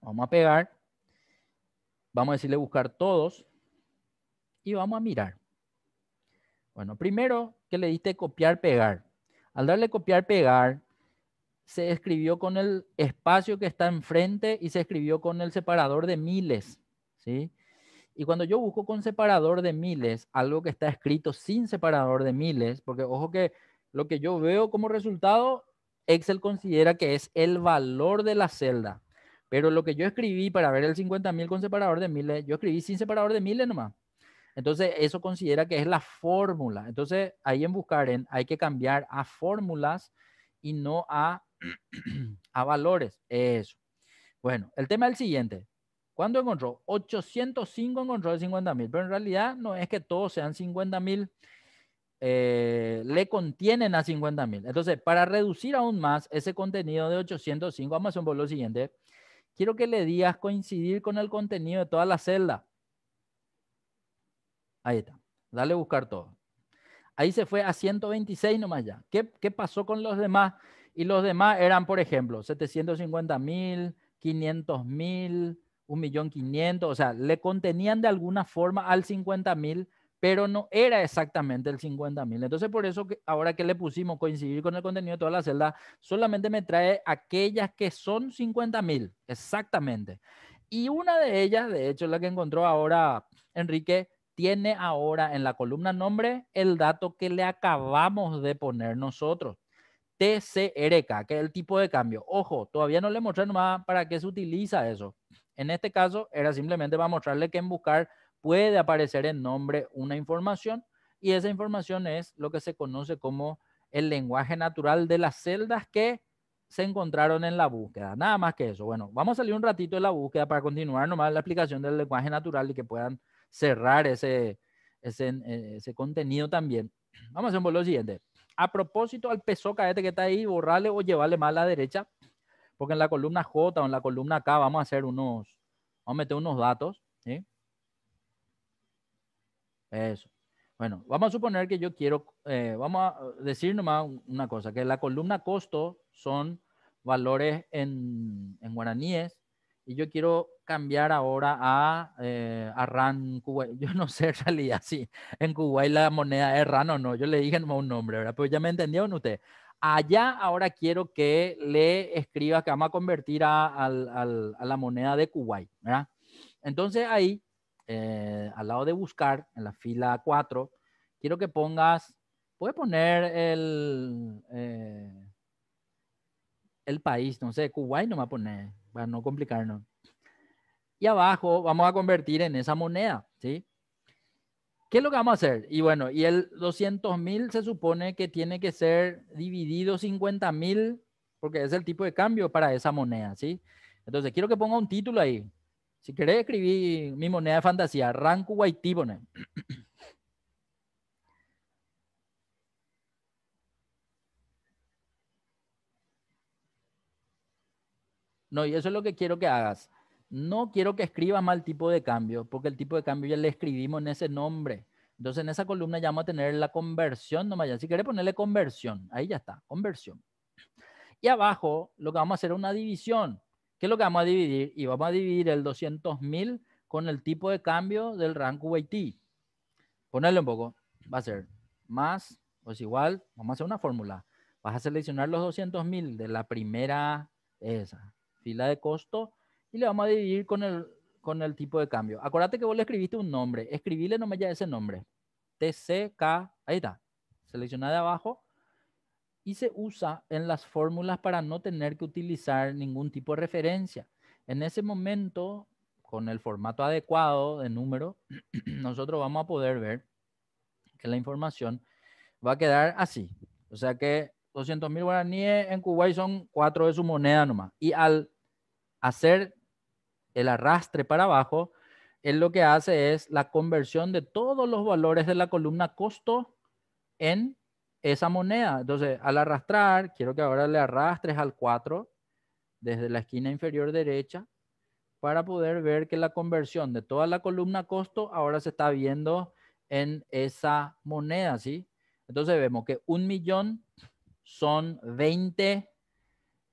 Vamos a pegar. Vamos a decirle buscar todos y vamos a mirar. Bueno, primero que le diste copiar, pegar. Al darle copiar, pegar, se escribió con el espacio que está enfrente y se escribió con el separador de miles. ¿sí? Y cuando yo busco con separador de miles, algo que está escrito sin separador de miles, porque ojo que lo que yo veo como resultado, Excel considera que es el valor de la celda. Pero lo que yo escribí para ver el 50.000 con separador de miles, yo escribí sin separador de miles nomás. Entonces, eso considera que es la fórmula. Entonces, ahí en buscar en, hay que cambiar a fórmulas y no a, (clears throat) a valores. Eso. Bueno, el tema es el siguiente. ¿Cuándo encontró? 805 encontró el 50.000. pero en realidad no es que todos sean 50.000. Eh, le contienen a 50.000. Entonces, para reducir aún más ese contenido de 805, vamos a hacer lo siguiente quiero que le digas coincidir con el contenido de toda la celda. Ahí está. Dale buscar todo. Ahí se fue a 126 nomás ya. ¿Qué, pasó con los demás? Y los demás eran, por ejemplo, 750 mil, 500 mil, 1.500.000. O sea, le contenían de alguna forma al 50 mil pero no era exactamente el 50.000. Entonces, por eso que ahora que le pusimos coincidir con el contenido de toda la celda, solamente me trae aquellas que son 50.000, exactamente. Y una de ellas, de hecho, la que encontró ahora Enrique, tiene ahora en la columna nombre el dato que le acabamos de poner nosotros. TCRK, que es el tipo de cambio. Ojo, todavía no le mostré nomás para qué se utiliza eso. En este caso, era simplemente para mostrarle que en buscar puede aparecer en nombre una información y esa información es lo que se conoce como el lenguaje natural de las celdas que se encontraron en la búsqueda. Nada más que eso. Bueno, vamos a salir un ratito de la búsqueda para continuar nomás la aplicación del lenguaje natural y que puedan cerrar ese, ese, eh, contenido también. (clears throat) Vamos a hacer lo siguiente. A propósito al peso caete que está ahí, borrarle o llevarle más a la derecha, porque en la columna J o en la columna K vamos a hacer unos, vamos a meter unos datos. Eso. Bueno, vamos a suponer que yo quiero, eh, vamos a decir nomás una cosa, que la columna costo son valores en, en guaraníes y yo quiero cambiar ahora a, eh, a RAN (laughs) Yo no sé en realidad si en Kuwait la moneda es RAN o no. Yo le dije nomás un nombre, ¿verdad? Pero ya me entendieron ustedes. Allá ahora quiero que le escriba que vamos a convertir a, a, a la moneda de Kuwait, ¿verdad? Entonces ahí eh, al lado de buscar, en la fila 4, quiero que pongas, puede poner el, eh, el país, no sé, Kuwait no va a poner, para no complicarnos. Y abajo vamos a convertir en esa moneda, ¿sí? ¿Qué es lo que vamos a hacer? Y bueno, y el 200 mil se supone que tiene que ser dividido 50 mil, porque es el tipo de cambio para esa moneda, ¿sí? Entonces, quiero que ponga un título ahí. Si querés, escribir mi moneda de fantasía, Ranku Waitibone. No, y eso es lo que quiero que hagas. No quiero que escribas mal tipo de cambio, porque el tipo de cambio ya le escribimos en ese nombre. Entonces, en esa columna ya vamos a tener la conversión nomás. Ya. Si quiere ponerle conversión, ahí ya está, conversión. Y abajo, lo que vamos a hacer es una división. ¿Qué es lo que vamos a dividir? Y vamos a dividir el 200.000 con el tipo de cambio del rank UIT. Ponerle un poco. Va a ser más, o es igual, vamos a hacer una fórmula. Vas a seleccionar los 200.000 de la primera, esa, fila de costo, y le vamos a dividir con el, tipo de cambio. Acuérdate que vos le escribiste un nombre. Escribile nomás ya ese nombre. TCK, ahí está. Selecciona de abajo y se usa en las fórmulas para no tener que utilizar ningún tipo de referencia. En ese momento, con el formato adecuado de número, (clears throat) nosotros vamos a poder ver que la información va a quedar así. O sea que 200.000 guaraníes en Kuwait son cuatro de su moneda nomás. Y al hacer el arrastre para abajo, él lo que hace es la conversión de todos los valores de la columna costo en esa moneda. Entonces, al arrastrar, quiero que ahora le arrastres al 4 desde la esquina inferior derecha para poder ver que la conversión de toda la columna costo ahora se está viendo en esa moneda, ¿sí? Entonces vemos que un millón son 20,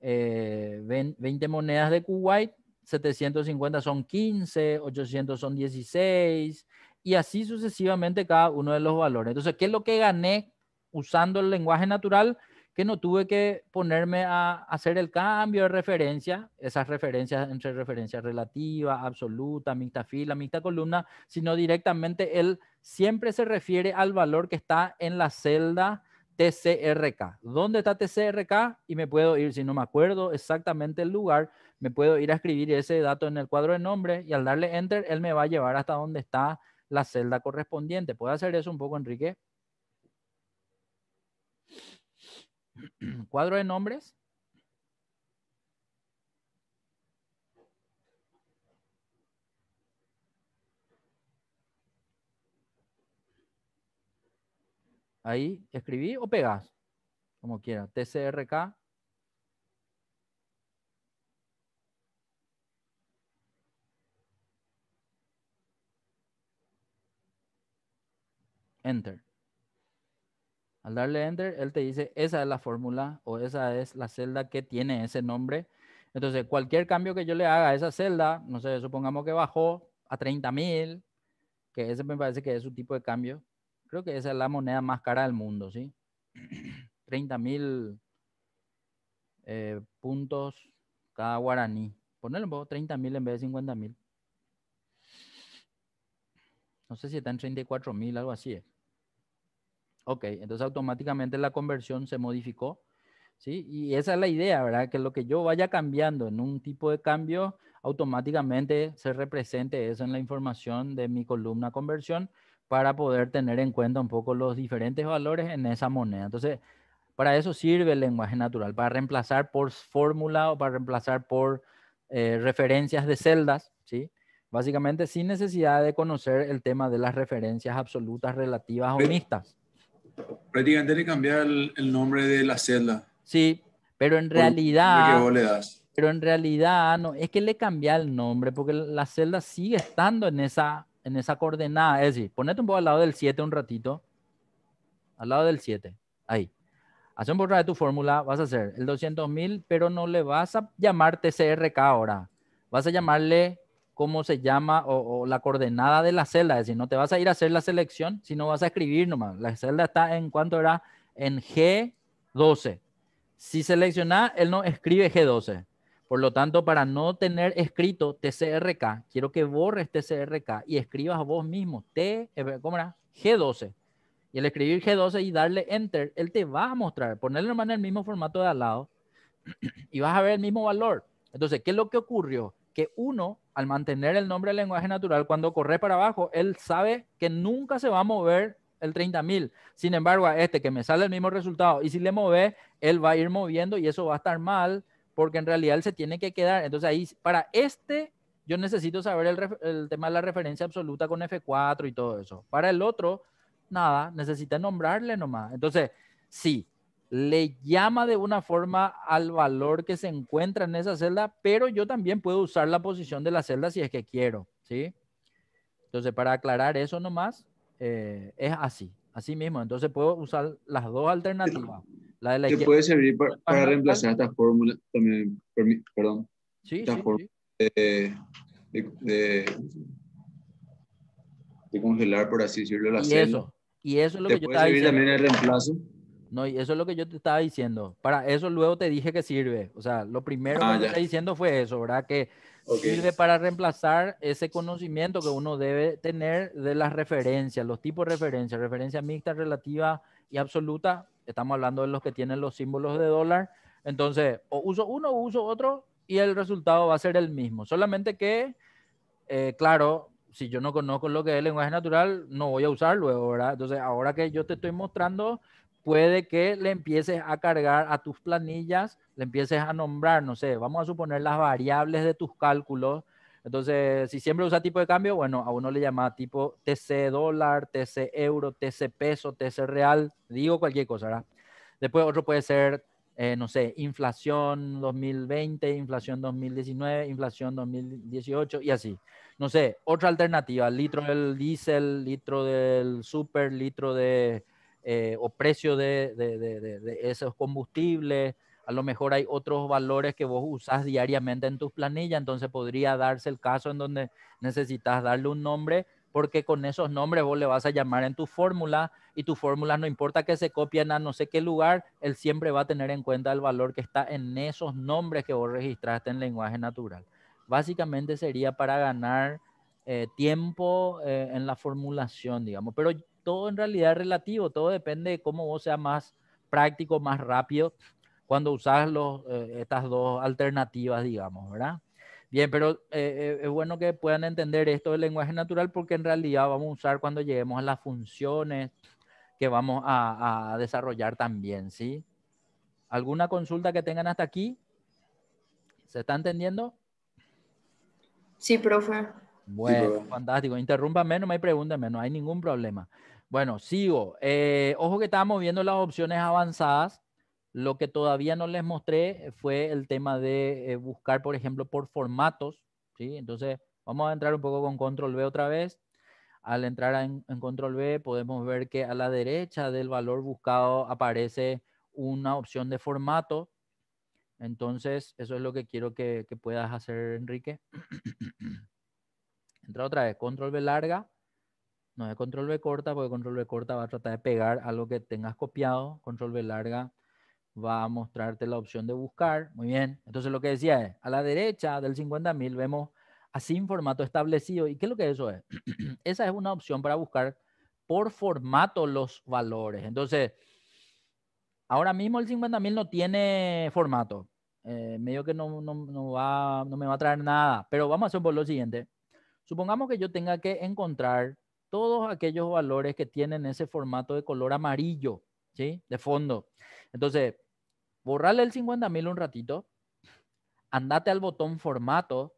20 eh, monedas de Kuwait, 750 son 15, 800 son 16, y así sucesivamente cada uno de los valores. Entonces, ¿qué es lo que gané usando el lenguaje natural que no tuve que ponerme a hacer el cambio de referencia, esas referencias entre referencia relativa, absoluta, mixta fila, mixta columna, sino directamente él siempre se refiere al valor que está en la celda TCRK. ¿Dónde está TCRK? Y me puedo ir, si no me acuerdo exactamente el lugar, me puedo ir a escribir ese dato en el cuadro de nombre y al darle enter, él me va a llevar hasta donde está la celda correspondiente. ¿Puede hacer eso un poco, Enrique? (clears throat) cuadro de nombres. Ahí escribí o pegas, como quiera, TCRK. Enter. Al darle enter, él te dice, esa es la fórmula o esa es la celda que tiene ese nombre. Entonces, cualquier cambio que yo le haga a esa celda, no sé, supongamos que bajó a 30.000, que ese me parece que es su tipo de cambio. Creo que esa es la moneda más cara del mundo, ¿sí? 30.000 (clears throat) mil eh, puntos cada guaraní. Ponle un poco 30.000 en vez de 50.000. No sé si están en mil algo así. es. Ok, entonces automáticamente la conversión se modificó. ¿sí? Y esa es la idea, ¿verdad? Que lo que yo vaya cambiando en un tipo de cambio, automáticamente se represente eso en la información de mi columna conversión para poder tener en cuenta un poco los diferentes valores en esa moneda. Entonces, para eso sirve el lenguaje natural, para reemplazar por fórmula o para reemplazar por eh, referencias de celdas, ¿sí? Básicamente sin necesidad de conocer el tema de las referencias absolutas, relativas o mixtas prácticamente le cambia el, nombre de la celda. Sí, pero en realidad... Pero en realidad no, es que le cambia el nombre porque la celda sigue estando en esa, en esa coordenada. Es decir, ponete un poco al lado del 7 un ratito. Al lado del 7. Ahí. un poco de tu fórmula, vas a hacer el 200.000, pero no le vas a llamar TCRK ahora. Vas a llamarle cómo se llama o, la coordenada de la celda, es decir, no te vas a ir a hacer la selección, sino vas a escribir nomás. La celda está en cuánto era en G12. Si selecciona él no escribe G12. Por lo tanto, para no tener escrito TCRK, quiero que borres TCRK y escribas vos mismo T, eh, ¿cómo era? G12. Y al escribir G12 y darle Enter, él te va a mostrar, ponerle nomás en el mismo formato de al lado (clears throat) y vas a ver el mismo valor. Entonces, ¿qué es lo que ocurrió? que uno, al mantener el nombre del lenguaje natural, cuando corre para abajo, él sabe que nunca se va a mover el 30.000. Sin embargo, a este que me sale el mismo resultado, y si le mueve, él va a ir moviendo y eso va a estar mal, porque en realidad él se tiene que quedar. Entonces ahí, para este, yo necesito saber el, tema de la referencia absoluta con F4 y todo eso. Para el otro, nada, necesita nombrarle nomás. Entonces, sí, le llama de una forma al valor que se encuentra en esa celda, pero yo también puedo usar la posición de la celda si es que quiero, ¿sí? Entonces, para aclarar eso nomás, eh, es así, así mismo. Entonces, puedo usar las dos alternativas. La de puede servir para, reemplazar esta fórmula también, perdón. Sí, esta De, de, de, congelar, por así decirlo, la y celda. Eso, y eso es lo que yo puede estaba también el reemplazo? No, y eso es lo que yo te estaba diciendo. Para eso luego te dije que sirve. O sea, lo primero que te ah, estaba diciendo fue eso, ¿verdad? Que sirve para reemplazar ese conocimiento que uno debe tener de las referencias, los tipos de referencias, referencia mixta, relativa y absoluta. Estamos hablando de los que tienen los símbolos de dólar. Entonces, o uso uno o uso otro y el resultado va a ser el mismo. Solamente que, eh, claro, si yo no conozco lo que es lenguaje natural, no voy a usarlo, ¿verdad? Entonces, ahora que yo te estoy mostrando puede que le empieces a cargar a tus planillas, le empieces a nombrar, no sé, vamos a suponer las variables de tus cálculos. Entonces, si siempre usa tipo de cambio, bueno, a uno le llama tipo TC dólar, TC euro, TC peso, TC real, digo cualquier cosa, ¿verdad? Después otro puede ser, eh, no sé, inflación 2020, inflación 2019, inflación 2018 y así. No sé, otra alternativa, litro del diésel, litro del super, litro de eh, o precio de, esos combustibles, a lo mejor hay otros valores que vos usás diariamente en tus planillas, entonces podría darse el caso en donde necesitas darle un nombre, porque con esos nombres vos le vas a llamar en tu fórmula y tu fórmula no importa que se copien a no sé qué lugar, él siempre va a tener en cuenta el valor que está en esos nombres que vos registraste en lenguaje natural. Básicamente sería para ganar eh, tiempo eh, en la formulación, digamos, pero todo en realidad es relativo, todo depende de cómo vos sea más práctico, más rápido cuando usas los, eh, estas dos alternativas, digamos, ¿verdad? Bien, pero eh, eh, es bueno que puedan entender esto del lenguaje natural porque en realidad vamos a usar cuando lleguemos a las funciones que vamos a, desarrollar también, ¿sí? ¿Alguna consulta que tengan hasta aquí? ¿Se está entendiendo? Sí, profe. Bueno, fantástico. Interrúmpame, no me pregúntenme, no hay ningún problema. Bueno, sigo. Eh, ojo que estábamos viendo las opciones avanzadas. Lo que todavía no les mostré fue el tema de eh, buscar, por ejemplo, por formatos. ¿sí? Entonces, vamos a entrar un poco con control B otra vez. Al entrar en, control B podemos ver que a la derecha del valor buscado aparece una opción de formato. Entonces, eso es lo que quiero que, que puedas hacer, Enrique. (clears throat) Entra otra vez, control v larga no es control B corta, porque control B corta va a tratar de pegar algo que tengas copiado. Control B larga va a mostrarte la opción de buscar. Muy bien. Entonces lo que decía es, a la derecha del 50.000 vemos así en formato establecido. ¿Y qué es lo que eso es? (clears throat) Esa es una opción para buscar por formato los valores. Entonces, ahora mismo el 50.000 no tiene formato. Eh, medio que no, no me va a traer nada. Pero vamos a hacer por lo siguiente. Supongamos que yo tenga que encontrar todos aquellos valores que tienen ese formato de color amarillo, ¿sí? De fondo. Entonces, borrale el 50.000 un ratito, andate al botón formato,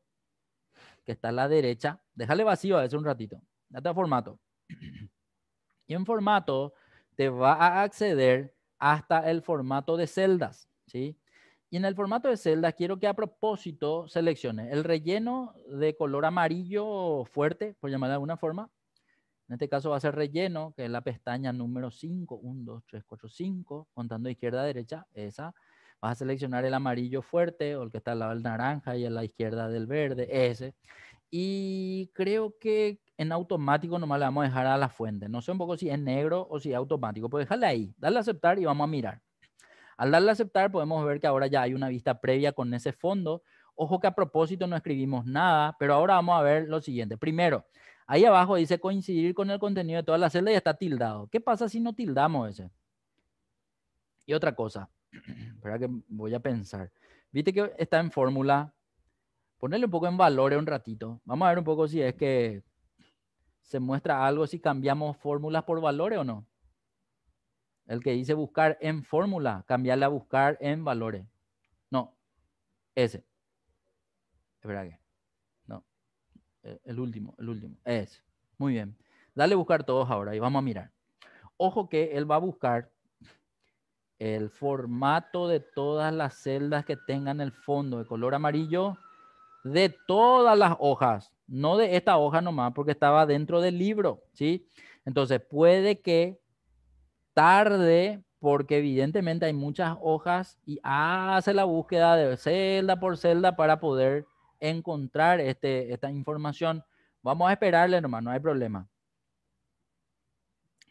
que está a la derecha, déjale vacío a ese un ratito, date a formato. (clears throat) Y en formato te va a acceder hasta el formato de celdas, ¿sí? Y en el formato de celdas quiero que a propósito seleccione el relleno de color amarillo fuerte, por llamarlo de alguna forma, en este caso va a ser relleno, que es la pestaña número 5, 1, 2, 3, 4, 5, contando izquierda a derecha, esa. Vas a seleccionar el amarillo fuerte o el que está al lado del naranja y a la izquierda del verde, ese. Y creo que en automático nomás le vamos a dejar a la fuente. No sé un poco si es negro o si es automático, pues déjale ahí, dale a aceptar y vamos a mirar. Al darle a aceptar podemos ver que ahora ya hay una vista previa con ese fondo. Ojo que a propósito no escribimos nada, pero ahora vamos a ver lo siguiente. Primero, Ahí abajo dice coincidir con el contenido de toda la celda y está tildado. ¿Qué pasa si no tildamos ese? Y otra cosa, (clears throat) espera que voy a pensar. Viste que está en fórmula. Ponerle un poco en valores un ratito. Vamos a ver un poco si es que se muestra algo si cambiamos fórmulas por valores o no. El que dice buscar en fórmula, cambiarle a buscar en valores. No, ese. ¿Verdad que. Eh, el último, el último. Es. Muy bien. Dale a buscar todos ahora y vamos a mirar. Ojo que él va a buscar el formato de todas las celdas que tengan el fondo de color amarillo de todas las hojas, no de esta hoja nomás porque estaba dentro del libro, ¿sí? Entonces puede que tarde porque evidentemente hay muchas hojas y hace la búsqueda de celda por celda para poder encontrar este, esta información. Vamos a esperarle nomás, no hay problema.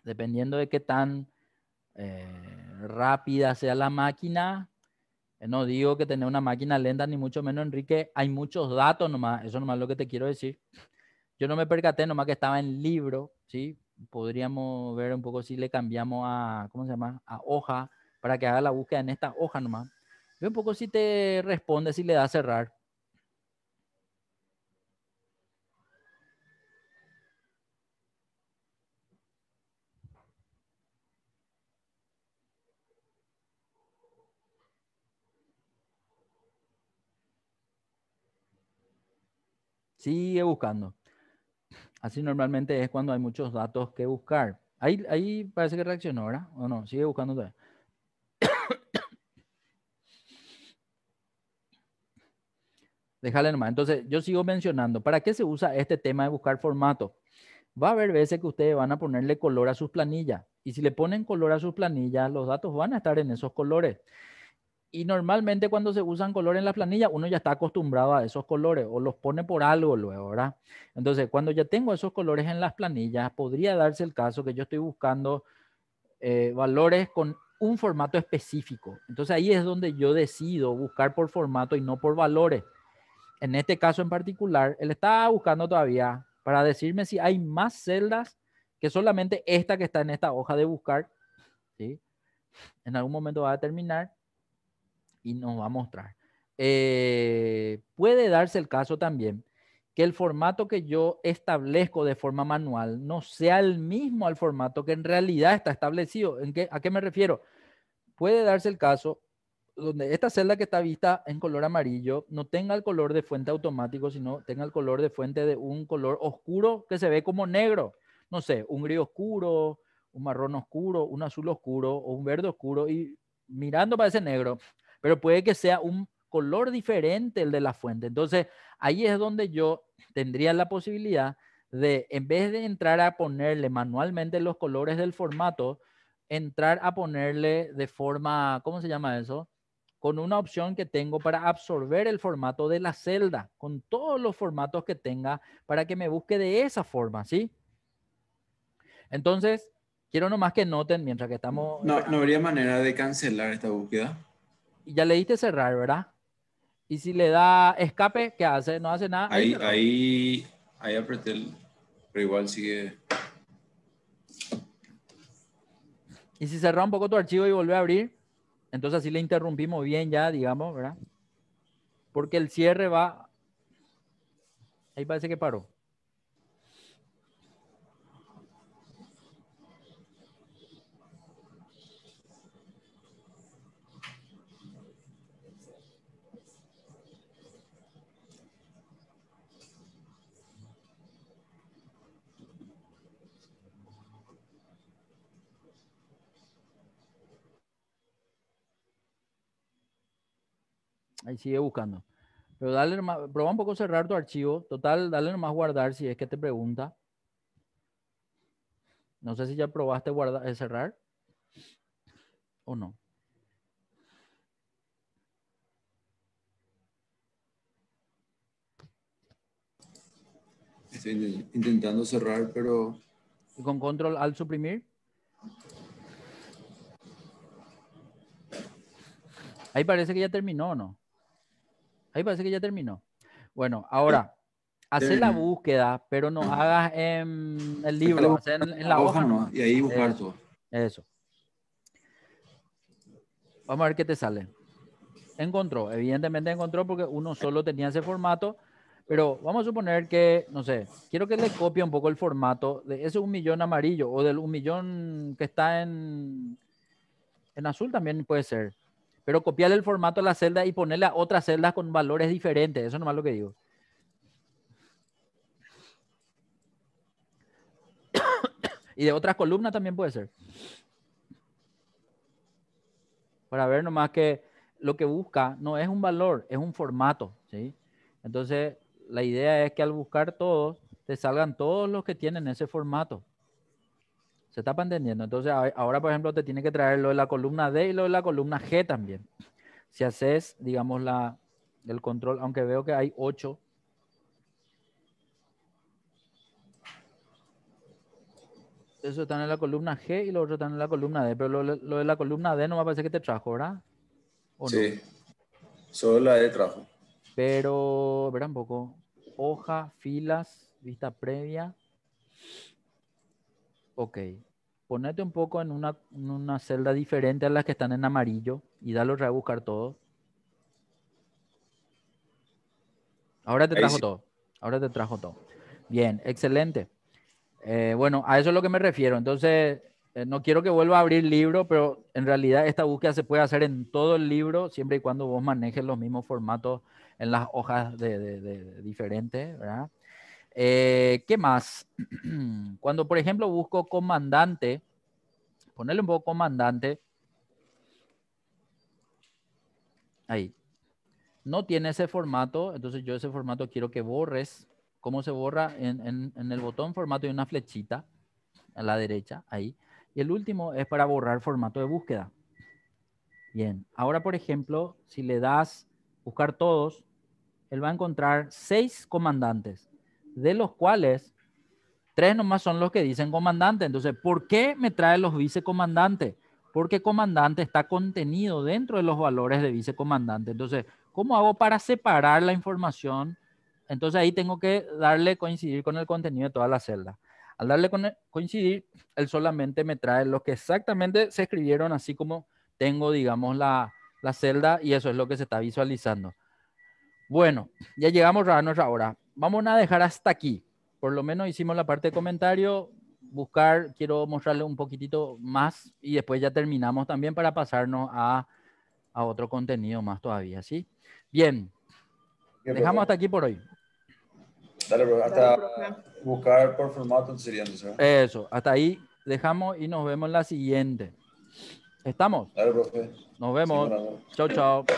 Dependiendo de qué tan eh, rápida sea la máquina, eh, no digo que tener una máquina lenta, ni mucho menos, Enrique, hay muchos datos nomás, eso nomás es lo que te quiero decir. Yo no me percaté nomás que estaba en libro, ¿sí? Podríamos ver un poco si le cambiamos a, ¿cómo se llama? A hoja, para que haga la búsqueda en esta hoja nomás. Ve un poco si te responde, si le da a cerrar. Sigue buscando. Así normalmente es cuando hay muchos datos que buscar. Ahí, ahí parece que reaccionó, ahora ¿O no? Sigue buscando todavía. (coughs) Déjale nomás. Entonces, yo sigo mencionando. ¿Para qué se usa este tema de buscar formato? Va a haber veces que ustedes van a ponerle color a sus planillas. Y si le ponen color a sus planillas, los datos van a estar en esos colores. Y normalmente cuando se usan colores en la planilla, uno ya está acostumbrado a esos colores o los pone por algo luego, ¿verdad? Entonces, cuando ya tengo esos colores en las planillas, podría darse el caso que yo estoy buscando eh, valores con un formato específico. Entonces ahí es donde yo decido buscar por formato y no por valores. En este caso en particular, él está buscando todavía para decirme si hay más celdas que solamente esta que está en esta hoja de buscar. ¿sí? En algún momento va a terminar y nos va a mostrar. Eh, puede darse el caso también que el formato que yo establezco de forma manual no sea el mismo al formato que en realidad está establecido. ¿En qué, ¿A qué me refiero? Puede darse el caso donde esta celda que está vista en color amarillo no tenga el color de fuente automático, sino tenga el color de fuente de un color oscuro que se ve como negro. No sé, un gris oscuro, un marrón oscuro, un azul oscuro o un verde oscuro y mirando para ese negro, pero puede que sea un color diferente el de la fuente. Entonces, ahí es donde yo tendría la posibilidad de, en vez de entrar a ponerle manualmente los colores del formato, entrar a ponerle de forma, ¿cómo se llama eso? Con una opción que tengo para absorber el formato de la celda, con todos los formatos que tenga, para que me busque de esa forma, ¿sí? Entonces, quiero nomás que noten mientras que estamos... No, ¿no habría manera de cancelar esta búsqueda? Y ya le diste cerrar, ¿verdad? Y si le da escape, ¿qué hace? No hace nada. Ahí, ahí, ahí apreté pero igual sigue. Y si cerra un poco tu archivo y vuelve a abrir, entonces así le interrumpimos bien ya, digamos, ¿verdad? Porque el cierre va... Ahí parece que paró. Ahí sigue buscando. Pero dale nomás, proba un poco cerrar tu archivo. Total, dale nomás guardar si es que te pregunta. No sé si ya probaste guardar, eh, cerrar o no. Estoy intentando cerrar, pero... con control al suprimir? Ahí parece que ya terminó, ¿no? Ahí parece que ya terminó. Bueno, ahora, hace la búsqueda, pero no hagas en el libro, en, la hoja. no, y ahí buscar eh, todo. Eso. Vamos a ver qué te sale. Encontró, evidentemente encontró porque uno solo tenía ese formato, pero vamos a suponer que, no sé, quiero que le copie un poco el formato de ese un millón amarillo o del un millón que está en, en azul también puede ser pero copiarle el formato a la celda y ponerle a otras celdas con valores diferentes. Eso nomás lo que digo. (coughs) y de otras columnas también puede ser. Para ver nomás que lo que busca no es un valor, es un formato. ¿sí? Entonces, la idea es que al buscar todos, te salgan todos los que tienen ese formato. Se está entendiendo. Entonces, ahora, por ejemplo, te tiene que traer lo de la columna D y lo de la columna G también. Si haces, digamos, el control, aunque veo que hay 8. Eso está en la columna G y lo otro está en la columna D. Pero lo, de la columna D no me parece que te trajo, ¿verdad? sí. Solo la D trajo. Pero, verán un poco. Hoja, filas, vista previa ok, ponete un poco en una, celda diferente a las que están en amarillo y dale rebuscar a buscar todo. Ahora te trajo todo. Ahora te trajo todo. Bien, excelente. Eh, bueno, a eso es lo que me refiero. Entonces, eh, no quiero que vuelva a abrir libro, pero en realidad esta búsqueda se puede hacer en todo el libro, siempre y cuando vos manejes los mismos formatos en las hojas de, diferentes, ¿verdad? Eh, ¿Qué más? (clears throat) Cuando, por ejemplo, busco comandante, ponerle un poco comandante. Ahí. No tiene ese formato, entonces yo ese formato quiero que borres. ¿Cómo se borra? En, en el botón formato hay una flechita a la derecha, ahí. Y el último es para borrar formato de búsqueda. Bien, ahora por ejemplo, si le das buscar todos, él va a encontrar seis comandantes de los cuales tres nomás son los que dicen comandante. Entonces, ¿por qué me trae los vicecomandantes? Porque comandante está contenido dentro de los valores de vicecomandante. Entonces, ¿cómo hago para separar la información? Entonces ahí tengo que darle coincidir con el contenido de toda la celda. Al darle coincidir, él solamente me trae los que exactamente se escribieron así como tengo, digamos, la, la celda y eso es lo que se está visualizando. Bueno, ya llegamos a nuestra hora vamos a dejar hasta aquí. Por lo menos hicimos la parte de comentario, buscar, quiero mostrarle un poquitito más y después ya terminamos también para pasarnos a, otro contenido más todavía, ¿sí? Bien, dejamos hasta aquí por hoy. Dale, bro. hasta buscar por formato ¿eh? Eso, hasta ahí dejamos y nos vemos en la siguiente. ¿Estamos? Dale, profe. Nos vemos. chao, chao.